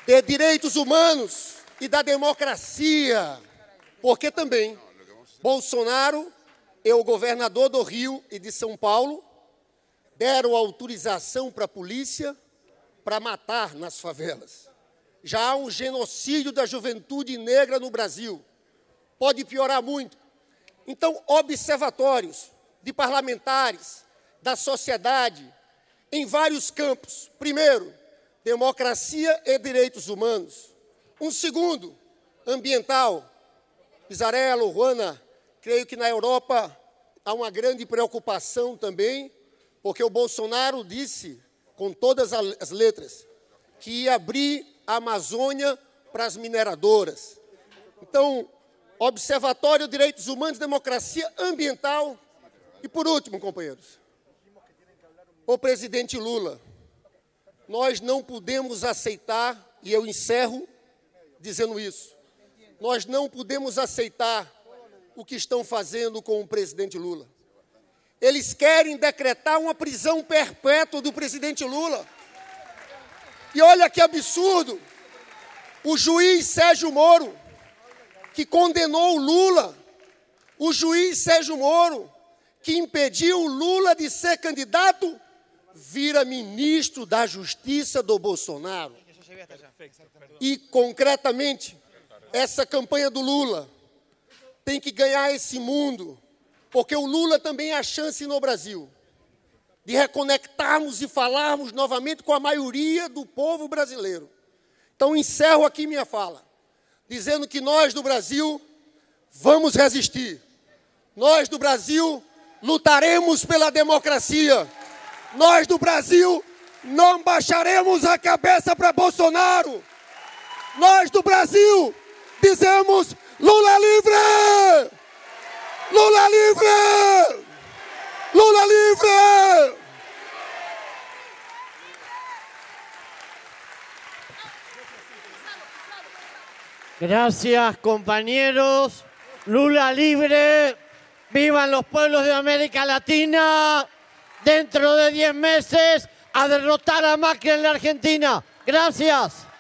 de direitos humanos e da democracia, porque também Bolsonaro e o governador do Rio e de São Paulo deram autorização para a polícia para matar nas favelas. Já há um genocídio da juventude negra no Brasil. Pode piorar muito. Então, observatórios de parlamentares, da sociedade, em vários campos. Primeiro, democracia e direitos humanos. Um segundo, ambiental. Pizarello, Juana, creio que na Europa há uma grande preocupação também, porque o Bolsonaro disse, com todas as letras, que ia abrir a Amazônia para as mineradoras. Então, Observatório Direitos Humanos, Democracia Ambiental. E por último, companheiros, o presidente Lula. Nós não podemos aceitar, e eu encerro dizendo isso, nós não podemos aceitar o que estão fazendo com o presidente Lula. Eles querem decretar uma prisão perpétua do presidente Lula. E olha que absurdo! O juiz Sérgio Moro, que condenou o Lula, o juiz Sérgio Moro, que impediu o Lula de ser candidato, vira ministro da Justiça do Bolsonaro. E, concretamente, essa campanha do Lula tem que ganhar esse mundo, porque o Lula também é a chance no Brasil de reconectarmos e falarmos novamente com a maioria do povo brasileiro. Então, encerro aqui minha fala dizendo que nós do Brasil vamos resistir. Nós do Brasil lutaremos pela democracia. Nós do Brasil não baixaremos a cabeça para Bolsonaro. Nós do Brasil dizemos Lula é livre! Lula é livre! Lula é livre! Gracias compañeros. Lula libre. Vivan los pueblos de América Latina. Dentro de 10 meses a derrotar a Macri en la Argentina. Gracias.